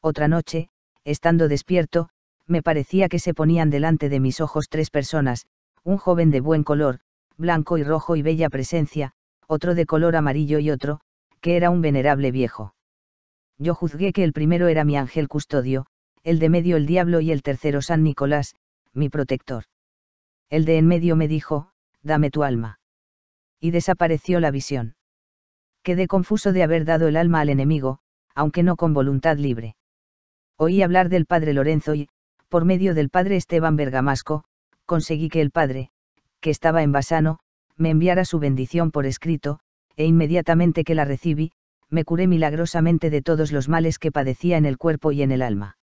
Otra noche, estando despierto, me parecía que se ponían delante de mis ojos tres personas, un joven de buen color, blanco y rojo y bella presencia, otro de color amarillo y otro, que era un venerable viejo yo juzgué que el primero era mi ángel custodio, el de medio el diablo y el tercero San Nicolás, mi protector. El de en medio me dijo, dame tu alma. Y desapareció la visión. Quedé confuso de haber dado el alma al enemigo, aunque no con voluntad libre. Oí hablar del padre Lorenzo y, por medio del padre Esteban Bergamasco, conseguí que el padre, que estaba en Basano, me enviara su bendición por escrito, e inmediatamente que la recibí, me curé milagrosamente de todos los males que padecía en el cuerpo y en el alma.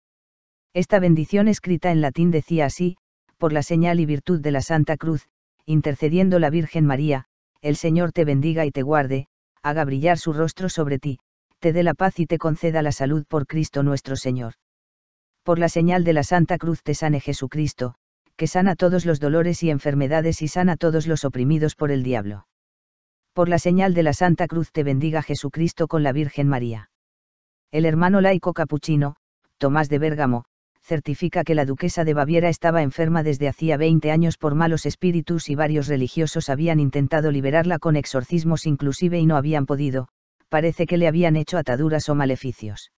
Esta bendición escrita en latín decía así, por la señal y virtud de la Santa Cruz, intercediendo la Virgen María, el Señor te bendiga y te guarde, haga brillar su rostro sobre ti, te dé la paz y te conceda la salud por Cristo nuestro Señor. Por la señal de la Santa Cruz te sane Jesucristo, que sana todos los dolores y enfermedades y sana todos los oprimidos por el diablo por la señal de la Santa Cruz te bendiga Jesucristo con la Virgen María. El hermano laico capuchino, Tomás de Bérgamo, certifica que la duquesa de Baviera estaba enferma desde hacía 20 años por malos espíritus y varios religiosos habían intentado liberarla con exorcismos inclusive y no habían podido, parece que le habían hecho ataduras o maleficios.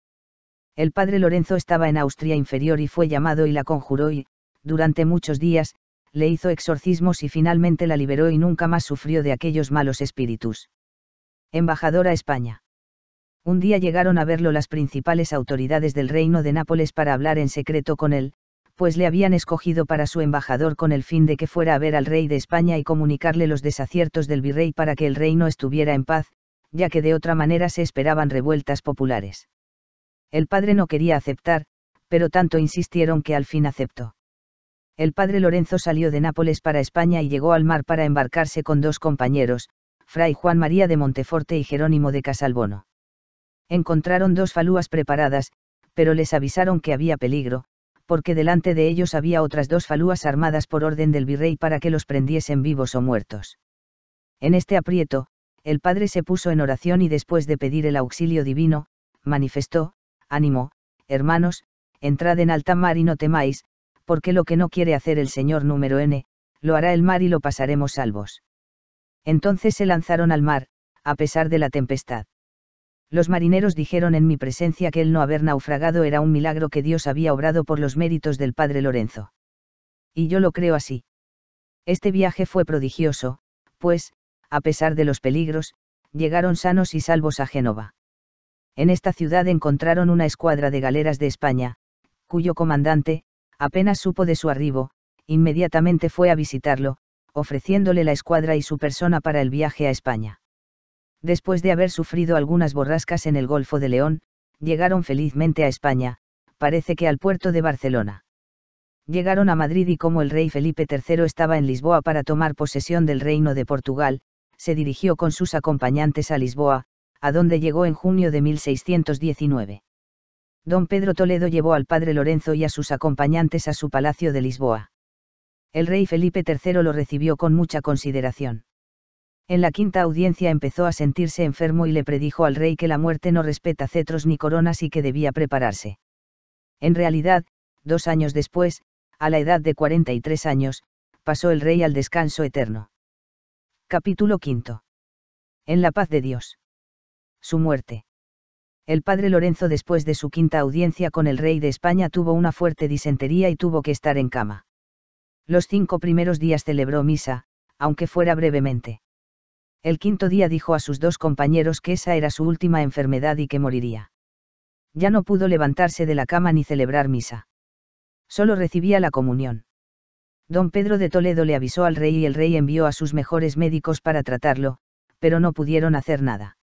El padre Lorenzo estaba en Austria inferior y fue llamado y la conjuró y, durante muchos días, le hizo exorcismos y finalmente la liberó y nunca más sufrió de aquellos malos espíritus. Embajador a España. Un día llegaron a verlo las principales autoridades del reino de Nápoles para hablar en secreto con él, pues le habían escogido para su embajador con el fin de que fuera a ver al rey de España y comunicarle los desaciertos del virrey para que el reino estuviera en paz, ya que de otra manera se esperaban revueltas populares. El padre no quería aceptar, pero tanto insistieron que al fin aceptó el padre Lorenzo salió de Nápoles para España y llegó al mar para embarcarse con dos compañeros, fray Juan María de Monteforte y Jerónimo de Casalbono. Encontraron dos falúas preparadas, pero les avisaron que había peligro, porque delante de ellos había otras dos falúas armadas por orden del virrey para que los prendiesen vivos o muertos. En este aprieto, el padre se puso en oración y después de pedir el auxilio divino, manifestó, ánimo, hermanos, entrad en alta mar y no temáis, porque lo que no quiere hacer el señor número N, lo hará el mar y lo pasaremos salvos. Entonces se lanzaron al mar, a pesar de la tempestad. Los marineros dijeron en mi presencia que el no haber naufragado era un milagro que Dios había obrado por los méritos del padre Lorenzo. Y yo lo creo así. Este viaje fue prodigioso, pues, a pesar de los peligros, llegaron sanos y salvos a Génova. En esta ciudad encontraron una escuadra de galeras de España, cuyo comandante, apenas supo de su arribo, inmediatamente fue a visitarlo, ofreciéndole la escuadra y su persona para el viaje a España. Después de haber sufrido algunas borrascas en el Golfo de León, llegaron felizmente a España, parece que al puerto de Barcelona. Llegaron a Madrid y como el rey Felipe III estaba en Lisboa para tomar posesión del reino de Portugal, se dirigió con sus acompañantes a Lisboa, a donde llegó en junio de 1619. Don Pedro Toledo llevó al padre Lorenzo y a sus acompañantes a su palacio de Lisboa. El rey Felipe III lo recibió con mucha consideración. En la quinta audiencia empezó a sentirse enfermo y le predijo al rey que la muerte no respeta cetros ni coronas y que debía prepararse. En realidad, dos años después, a la edad de 43 años, pasó el rey al descanso eterno. Capítulo V. En la paz de Dios. Su muerte el padre Lorenzo después de su quinta audiencia con el rey de España tuvo una fuerte disentería y tuvo que estar en cama. Los cinco primeros días celebró misa, aunque fuera brevemente. El quinto día dijo a sus dos compañeros que esa era su última enfermedad y que moriría. Ya no pudo levantarse de la cama ni celebrar misa. Solo recibía la comunión. Don Pedro de Toledo le avisó al rey y el rey envió a sus mejores médicos para tratarlo, pero no pudieron hacer nada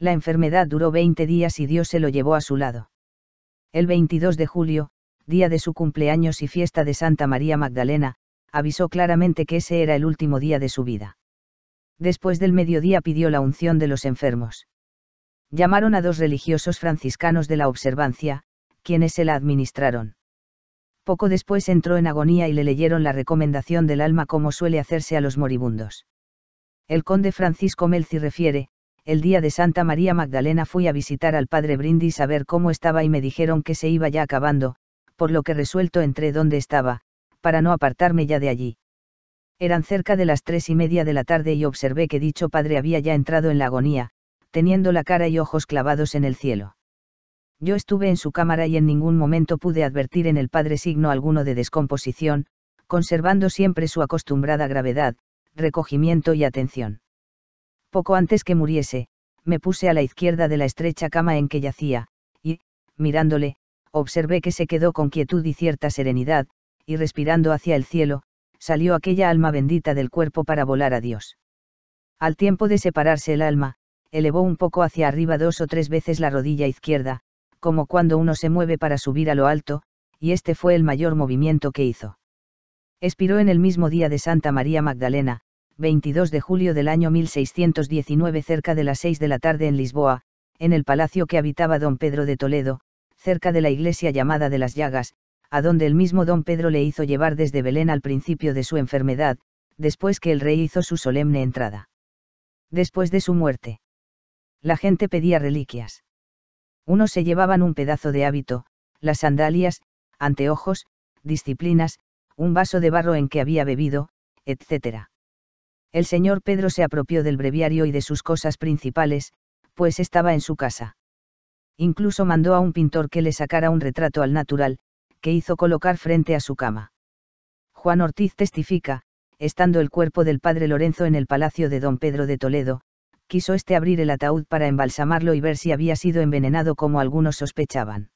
la enfermedad duró 20 días y Dios se lo llevó a su lado. El 22 de julio, día de su cumpleaños y fiesta de Santa María Magdalena, avisó claramente que ese era el último día de su vida. Después del mediodía pidió la unción de los enfermos. Llamaron a dos religiosos franciscanos de la observancia, quienes se la administraron. Poco después entró en agonía y le leyeron la recomendación del alma como suele hacerse a los moribundos. El conde Francisco Melzi refiere, el día de Santa María Magdalena fui a visitar al padre Brindis a ver cómo estaba y me dijeron que se iba ya acabando, por lo que resuelto entré donde estaba, para no apartarme ya de allí. Eran cerca de las tres y media de la tarde y observé que dicho padre había ya entrado en la agonía, teniendo la cara y ojos clavados en el cielo. Yo estuve en su cámara y en ningún momento pude advertir en el padre signo alguno de descomposición, conservando siempre su acostumbrada gravedad, recogimiento y atención. Poco antes que muriese, me puse a la izquierda de la estrecha cama en que yacía, y, mirándole, observé que se quedó con quietud y cierta serenidad, y respirando hacia el cielo, salió aquella alma bendita del cuerpo para volar a Dios. Al tiempo de separarse el alma, elevó un poco hacia arriba dos o tres veces la rodilla izquierda, como cuando uno se mueve para subir a lo alto, y este fue el mayor movimiento que hizo. Expiró en el mismo día de Santa María Magdalena, 22 de julio del año 1619 cerca de las 6 de la tarde en Lisboa, en el palacio que habitaba don Pedro de Toledo, cerca de la iglesia llamada de las Llagas, a donde el mismo don Pedro le hizo llevar desde Belén al principio de su enfermedad, después que el rey hizo su solemne entrada. Después de su muerte. La gente pedía reliquias. Unos se llevaban un pedazo de hábito, las sandalias, anteojos, disciplinas, un vaso de barro en que había bebido, etcétera. El señor Pedro se apropió del breviario y de sus cosas principales, pues estaba en su casa. Incluso mandó a un pintor que le sacara un retrato al natural, que hizo colocar frente a su cama. Juan Ortiz testifica, estando el cuerpo del padre Lorenzo en el palacio de don Pedro de Toledo, quiso este abrir el ataúd para embalsamarlo y ver si había sido envenenado como algunos sospechaban.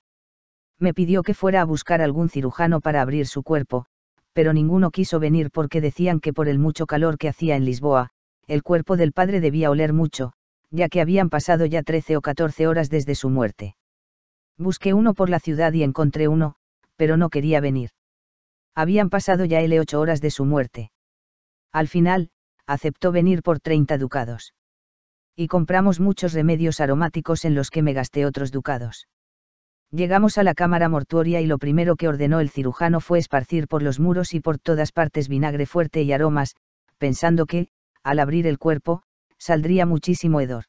Me pidió que fuera a buscar algún cirujano para abrir su cuerpo, pero ninguno quiso venir porque decían que por el mucho calor que hacía en Lisboa, el cuerpo del padre debía oler mucho, ya que habían pasado ya trece o catorce horas desde su muerte. Busqué uno por la ciudad y encontré uno, pero no quería venir. Habían pasado ya l ocho horas de su muerte. Al final, aceptó venir por treinta ducados. Y compramos muchos remedios aromáticos en los que me gasté otros ducados. Llegamos a la cámara mortuoria y lo primero que ordenó el cirujano fue esparcir por los muros y por todas partes vinagre fuerte y aromas, pensando que, al abrir el cuerpo, saldría muchísimo hedor.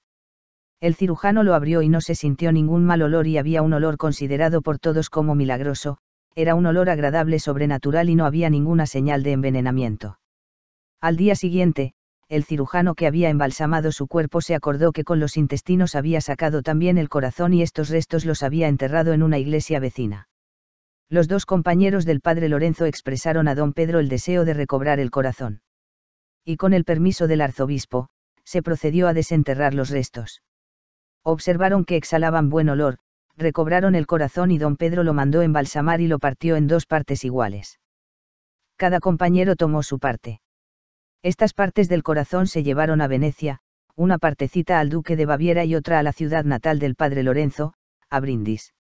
El cirujano lo abrió y no se sintió ningún mal olor y había un olor considerado por todos como milagroso, era un olor agradable sobrenatural y no había ninguna señal de envenenamiento. Al día siguiente, el cirujano que había embalsamado su cuerpo se acordó que con los intestinos había sacado también el corazón y estos restos los había enterrado en una iglesia vecina. Los dos compañeros del padre Lorenzo expresaron a don Pedro el deseo de recobrar el corazón. Y con el permiso del arzobispo, se procedió a desenterrar los restos. Observaron que exhalaban buen olor, recobraron el corazón y don Pedro lo mandó embalsamar y lo partió en dos partes iguales. Cada compañero tomó su parte estas partes del corazón se llevaron a Venecia, una partecita al duque de Baviera y otra a la ciudad natal del padre Lorenzo, a Brindis.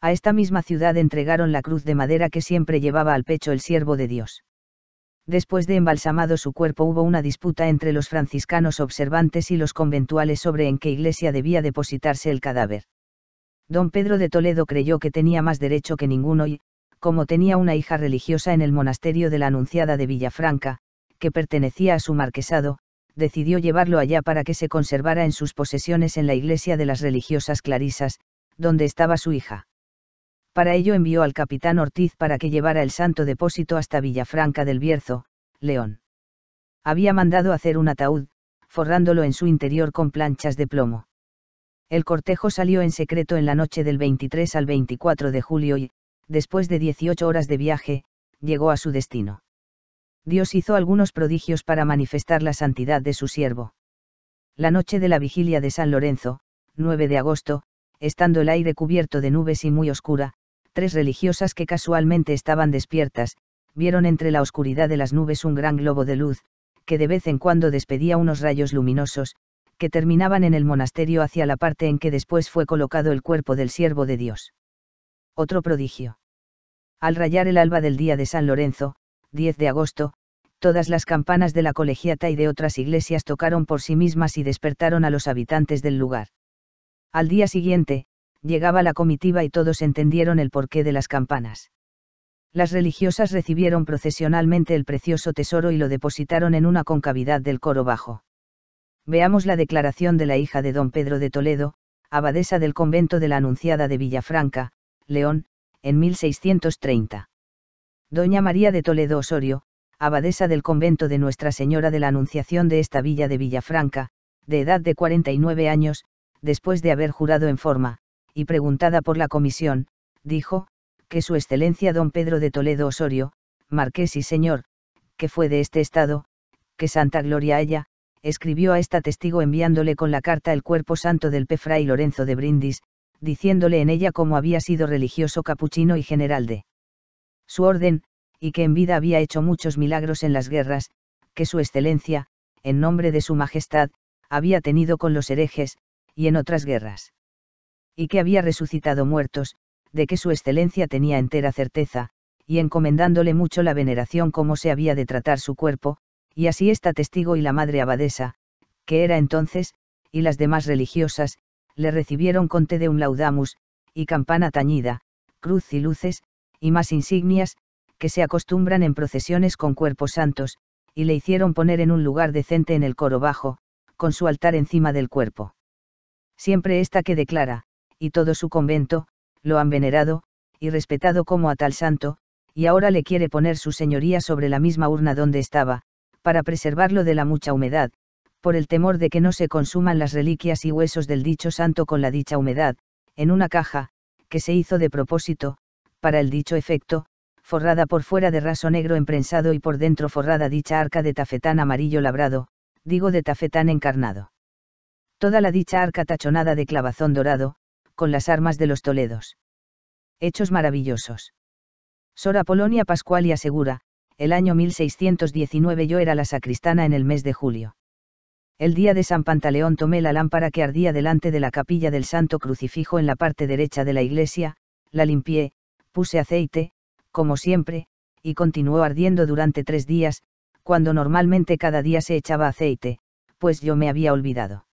A esta misma ciudad entregaron la cruz de madera que siempre llevaba al pecho el siervo de Dios. Después de embalsamado su cuerpo hubo una disputa entre los franciscanos observantes y los conventuales sobre en qué iglesia debía depositarse el cadáver. Don Pedro de Toledo creyó que tenía más derecho que ninguno y, como tenía una hija religiosa en el monasterio de la Anunciada de Villafranca, que pertenecía a su marquesado, decidió llevarlo allá para que se conservara en sus posesiones en la iglesia de las religiosas clarisas, donde estaba su hija. Para ello envió al capitán Ortiz para que llevara el santo depósito hasta Villafranca del Bierzo, León. Había mandado hacer un ataúd, forrándolo en su interior con planchas de plomo. El cortejo salió en secreto en la noche del 23 al 24 de julio y, después de 18 horas de viaje, llegó a su destino. Dios hizo algunos prodigios para manifestar la santidad de su siervo. La noche de la vigilia de San Lorenzo, 9 de agosto, estando el aire cubierto de nubes y muy oscura, tres religiosas que casualmente estaban despiertas, vieron entre la oscuridad de las nubes un gran globo de luz, que de vez en cuando despedía unos rayos luminosos, que terminaban en el monasterio hacia la parte en que después fue colocado el cuerpo del siervo de Dios. Otro prodigio. Al rayar el alba del día de San Lorenzo, 10 de agosto, todas las campanas de la colegiata y de otras iglesias tocaron por sí mismas y despertaron a los habitantes del lugar. Al día siguiente, llegaba la comitiva y todos entendieron el porqué de las campanas. Las religiosas recibieron procesionalmente el precioso tesoro y lo depositaron en una concavidad del coro bajo. Veamos la declaración de la hija de don Pedro de Toledo, abadesa del convento de la Anunciada de Villafranca, León, en 1630. Doña María de Toledo Osorio, abadesa del convento de Nuestra Señora de la Anunciación de esta villa de Villafranca, de edad de 49 años, después de haber jurado en forma, y preguntada por la comisión, dijo, que su excelencia don Pedro de Toledo Osorio, marqués y señor, que fue de este estado, que Santa Gloria haya, escribió a esta testigo enviándole con la carta el cuerpo santo del pefray Lorenzo de Brindis, diciéndole en ella cómo había sido religioso capuchino y general de su orden, y que en vida había hecho muchos milagros en las guerras, que su excelencia, en nombre de su majestad, había tenido con los herejes, y en otras guerras. Y que había resucitado muertos, de que su excelencia tenía entera certeza, y encomendándole mucho la veneración como se había de tratar su cuerpo, y así esta testigo y la madre abadesa, que era entonces, y las demás religiosas, le recibieron con te de un laudamus, y campana tañida, cruz y luces, y más insignias, que se acostumbran en procesiones con cuerpos santos, y le hicieron poner en un lugar decente en el coro bajo, con su altar encima del cuerpo. Siempre esta que declara, y todo su convento, lo han venerado, y respetado como a tal santo, y ahora le quiere poner su señoría sobre la misma urna donde estaba, para preservarlo de la mucha humedad, por el temor de que no se consuman las reliquias y huesos del dicho santo con la dicha humedad, en una caja, que se hizo de propósito, para el dicho efecto, forrada por fuera de raso negro emprensado y por dentro forrada dicha arca de tafetán amarillo labrado, digo de tafetán encarnado. Toda la dicha arca tachonada de clavazón dorado, con las armas de los Toledos. Hechos maravillosos. Sora Polonia Pascual y asegura, el año 1619 yo era la sacristana en el mes de julio. El día de San Pantaleón tomé la lámpara que ardía delante de la capilla del Santo Crucifijo en la parte derecha de la iglesia, la limpié, puse aceite, como siempre, y continuó ardiendo durante tres días, cuando normalmente cada día se echaba aceite, pues yo me había olvidado.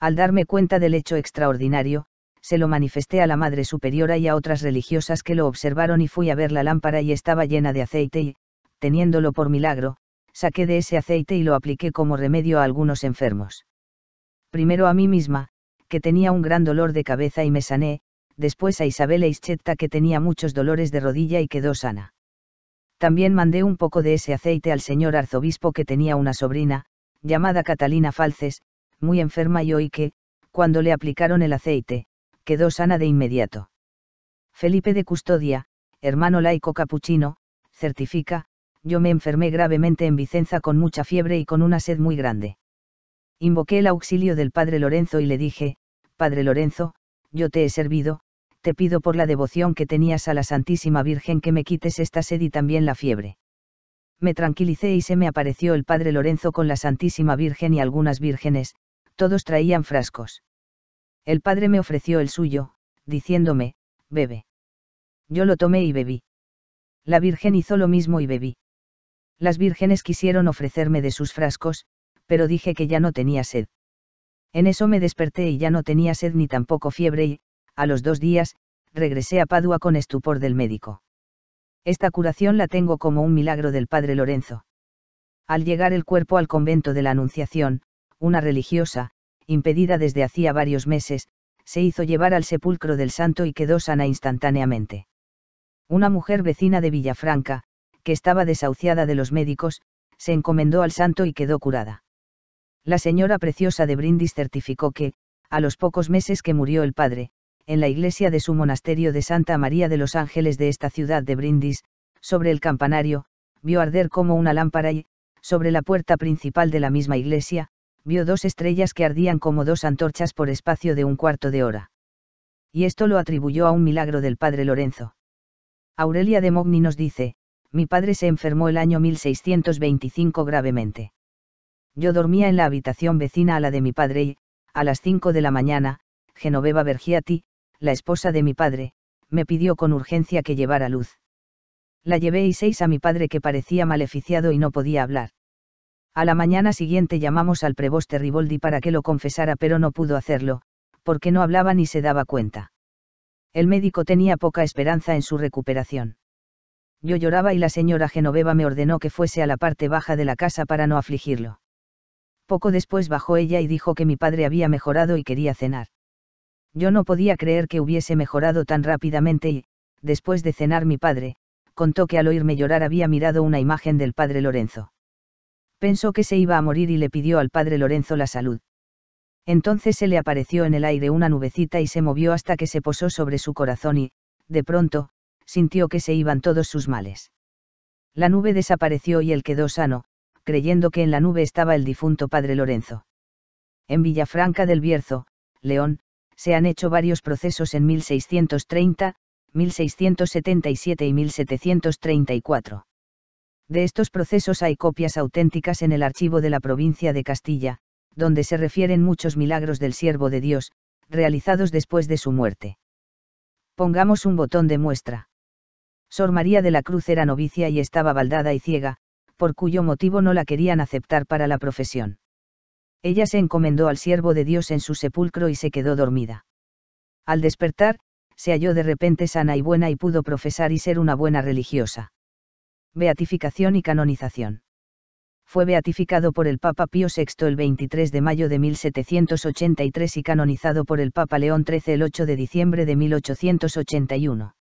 Al darme cuenta del hecho extraordinario, se lo manifesté a la Madre Superiora y a otras religiosas que lo observaron y fui a ver la lámpara y estaba llena de aceite y, teniéndolo por milagro, saqué de ese aceite y lo apliqué como remedio a algunos enfermos. Primero a mí misma, que tenía un gran dolor de cabeza y me sané, después a Isabel Eichetta que tenía muchos dolores de rodilla y quedó sana. También mandé un poco de ese aceite al señor arzobispo que tenía una sobrina, llamada Catalina Falces, muy enferma y hoy que, cuando le aplicaron el aceite, quedó sana de inmediato. Felipe de Custodia, hermano laico capuchino, certifica, yo me enfermé gravemente en Vicenza con mucha fiebre y con una sed muy grande. Invoqué el auxilio del padre Lorenzo y le dije, Padre Lorenzo, yo te he servido, te pido por la devoción que tenías a la Santísima Virgen que me quites esta sed y también la fiebre. Me tranquilicé y se me apareció el Padre Lorenzo con la Santísima Virgen y algunas vírgenes, todos traían frascos. El Padre me ofreció el suyo, diciéndome, bebe. Yo lo tomé y bebí. La Virgen hizo lo mismo y bebí. Las vírgenes quisieron ofrecerme de sus frascos, pero dije que ya no tenía sed. En eso me desperté y ya no tenía sed ni tampoco fiebre y, a los dos días, regresé a Padua con estupor del médico. Esta curación la tengo como un milagro del padre Lorenzo. Al llegar el cuerpo al convento de la Anunciación, una religiosa, impedida desde hacía varios meses, se hizo llevar al sepulcro del santo y quedó sana instantáneamente. Una mujer vecina de Villafranca, que estaba desahuciada de los médicos, se encomendó al santo y quedó curada. La señora preciosa de Brindis certificó que, a los pocos meses que murió el padre, en la iglesia de su monasterio de Santa María de los Ángeles de esta ciudad de Brindis, sobre el campanario, vio arder como una lámpara y, sobre la puerta principal de la misma iglesia, vio dos estrellas que ardían como dos antorchas por espacio de un cuarto de hora. Y esto lo atribuyó a un milagro del padre Lorenzo. Aurelia de Mogni nos dice, mi padre se enfermó el año 1625 gravemente. Yo dormía en la habitación vecina a la de mi padre y, a las cinco de la mañana, Genoveva Bergiati, la esposa de mi padre, me pidió con urgencia que llevara luz. La llevé y seis a mi padre que parecía maleficiado y no podía hablar. A la mañana siguiente llamamos al preboste Riboldi para que lo confesara, pero no pudo hacerlo, porque no hablaba ni se daba cuenta. El médico tenía poca esperanza en su recuperación. Yo lloraba y la señora Genoveva me ordenó que fuese a la parte baja de la casa para no afligirlo. Poco después bajó ella y dijo que mi padre había mejorado y quería cenar. Yo no podía creer que hubiese mejorado tan rápidamente y, después de cenar mi padre, contó que al oírme llorar había mirado una imagen del padre Lorenzo. Pensó que se iba a morir y le pidió al padre Lorenzo la salud. Entonces se le apareció en el aire una nubecita y se movió hasta que se posó sobre su corazón y, de pronto, sintió que se iban todos sus males. La nube desapareció y él quedó sano, creyendo que en la nube estaba el difunto padre Lorenzo. En Villafranca del Bierzo, León, se han hecho varios procesos en 1630, 1677 y 1734. De estos procesos hay copias auténticas en el archivo de la provincia de Castilla, donde se refieren muchos milagros del siervo de Dios, realizados después de su muerte. Pongamos un botón de muestra. Sor María de la Cruz era novicia y estaba baldada y ciega, por cuyo motivo no la querían aceptar para la profesión. Ella se encomendó al siervo de Dios en su sepulcro y se quedó dormida. Al despertar, se halló de repente sana y buena y pudo profesar y ser una buena religiosa. Beatificación y canonización. Fue beatificado por el Papa Pío VI el 23 de mayo de 1783 y canonizado por el Papa León XIII el 8 de diciembre de 1881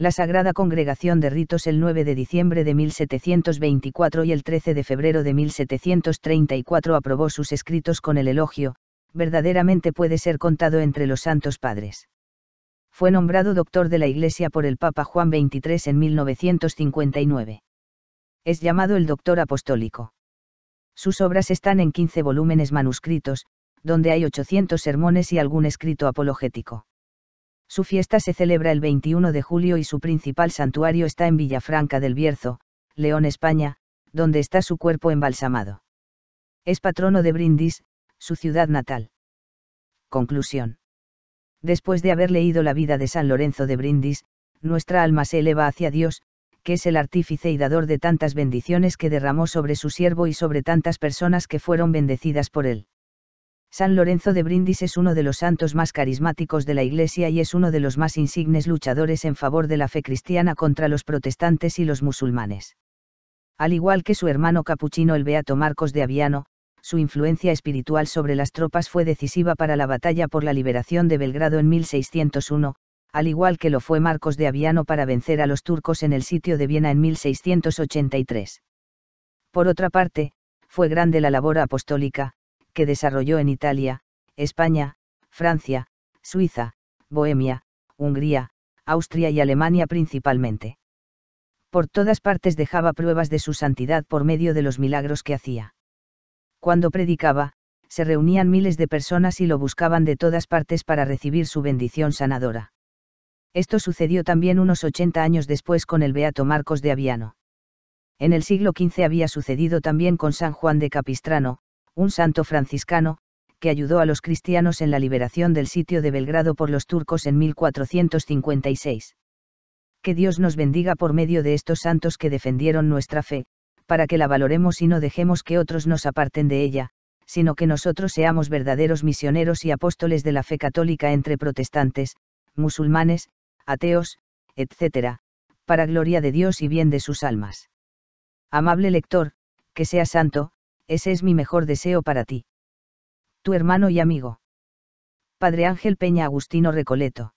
la Sagrada Congregación de Ritos el 9 de diciembre de 1724 y el 13 de febrero de 1734 aprobó sus escritos con el elogio, verdaderamente puede ser contado entre los santos padres. Fue nombrado doctor de la Iglesia por el Papa Juan XXIII en 1959. Es llamado el doctor apostólico. Sus obras están en 15 volúmenes manuscritos, donde hay 800 sermones y algún escrito apologético. Su fiesta se celebra el 21 de julio y su principal santuario está en Villafranca del Bierzo, León, España, donde está su cuerpo embalsamado. Es patrono de Brindis, su ciudad natal. Conclusión. Después de haber leído la vida de San Lorenzo de Brindis, nuestra alma se eleva hacia Dios, que es el artífice y dador de tantas bendiciones que derramó sobre su siervo y sobre tantas personas que fueron bendecidas por él. San Lorenzo de Brindis es uno de los santos más carismáticos de la Iglesia y es uno de los más insignes luchadores en favor de la fe cristiana contra los protestantes y los musulmanes. Al igual que su hermano capuchino el beato Marcos de Aviano, su influencia espiritual sobre las tropas fue decisiva para la batalla por la liberación de Belgrado en 1601, al igual que lo fue Marcos de Aviano para vencer a los turcos en el sitio de Viena en 1683. Por otra parte, fue grande la labor apostólica, que desarrolló en Italia, España, Francia, Suiza, Bohemia, Hungría, Austria y Alemania principalmente. Por todas partes dejaba pruebas de su santidad por medio de los milagros que hacía. Cuando predicaba, se reunían miles de personas y lo buscaban de todas partes para recibir su bendición sanadora. Esto sucedió también unos 80 años después con el beato Marcos de Aviano. En el siglo XV había sucedido también con San Juan de Capistrano, un santo franciscano, que ayudó a los cristianos en la liberación del sitio de Belgrado por los turcos en 1456. Que Dios nos bendiga por medio de estos santos que defendieron nuestra fe, para que la valoremos y no dejemos que otros nos aparten de ella, sino que nosotros seamos verdaderos misioneros y apóstoles de la fe católica entre protestantes, musulmanes, ateos, etc., para gloria de Dios y bien de sus almas. Amable lector, que sea santo, ese es mi mejor deseo para ti. Tu hermano y amigo. Padre Ángel Peña Agustino Recoleto.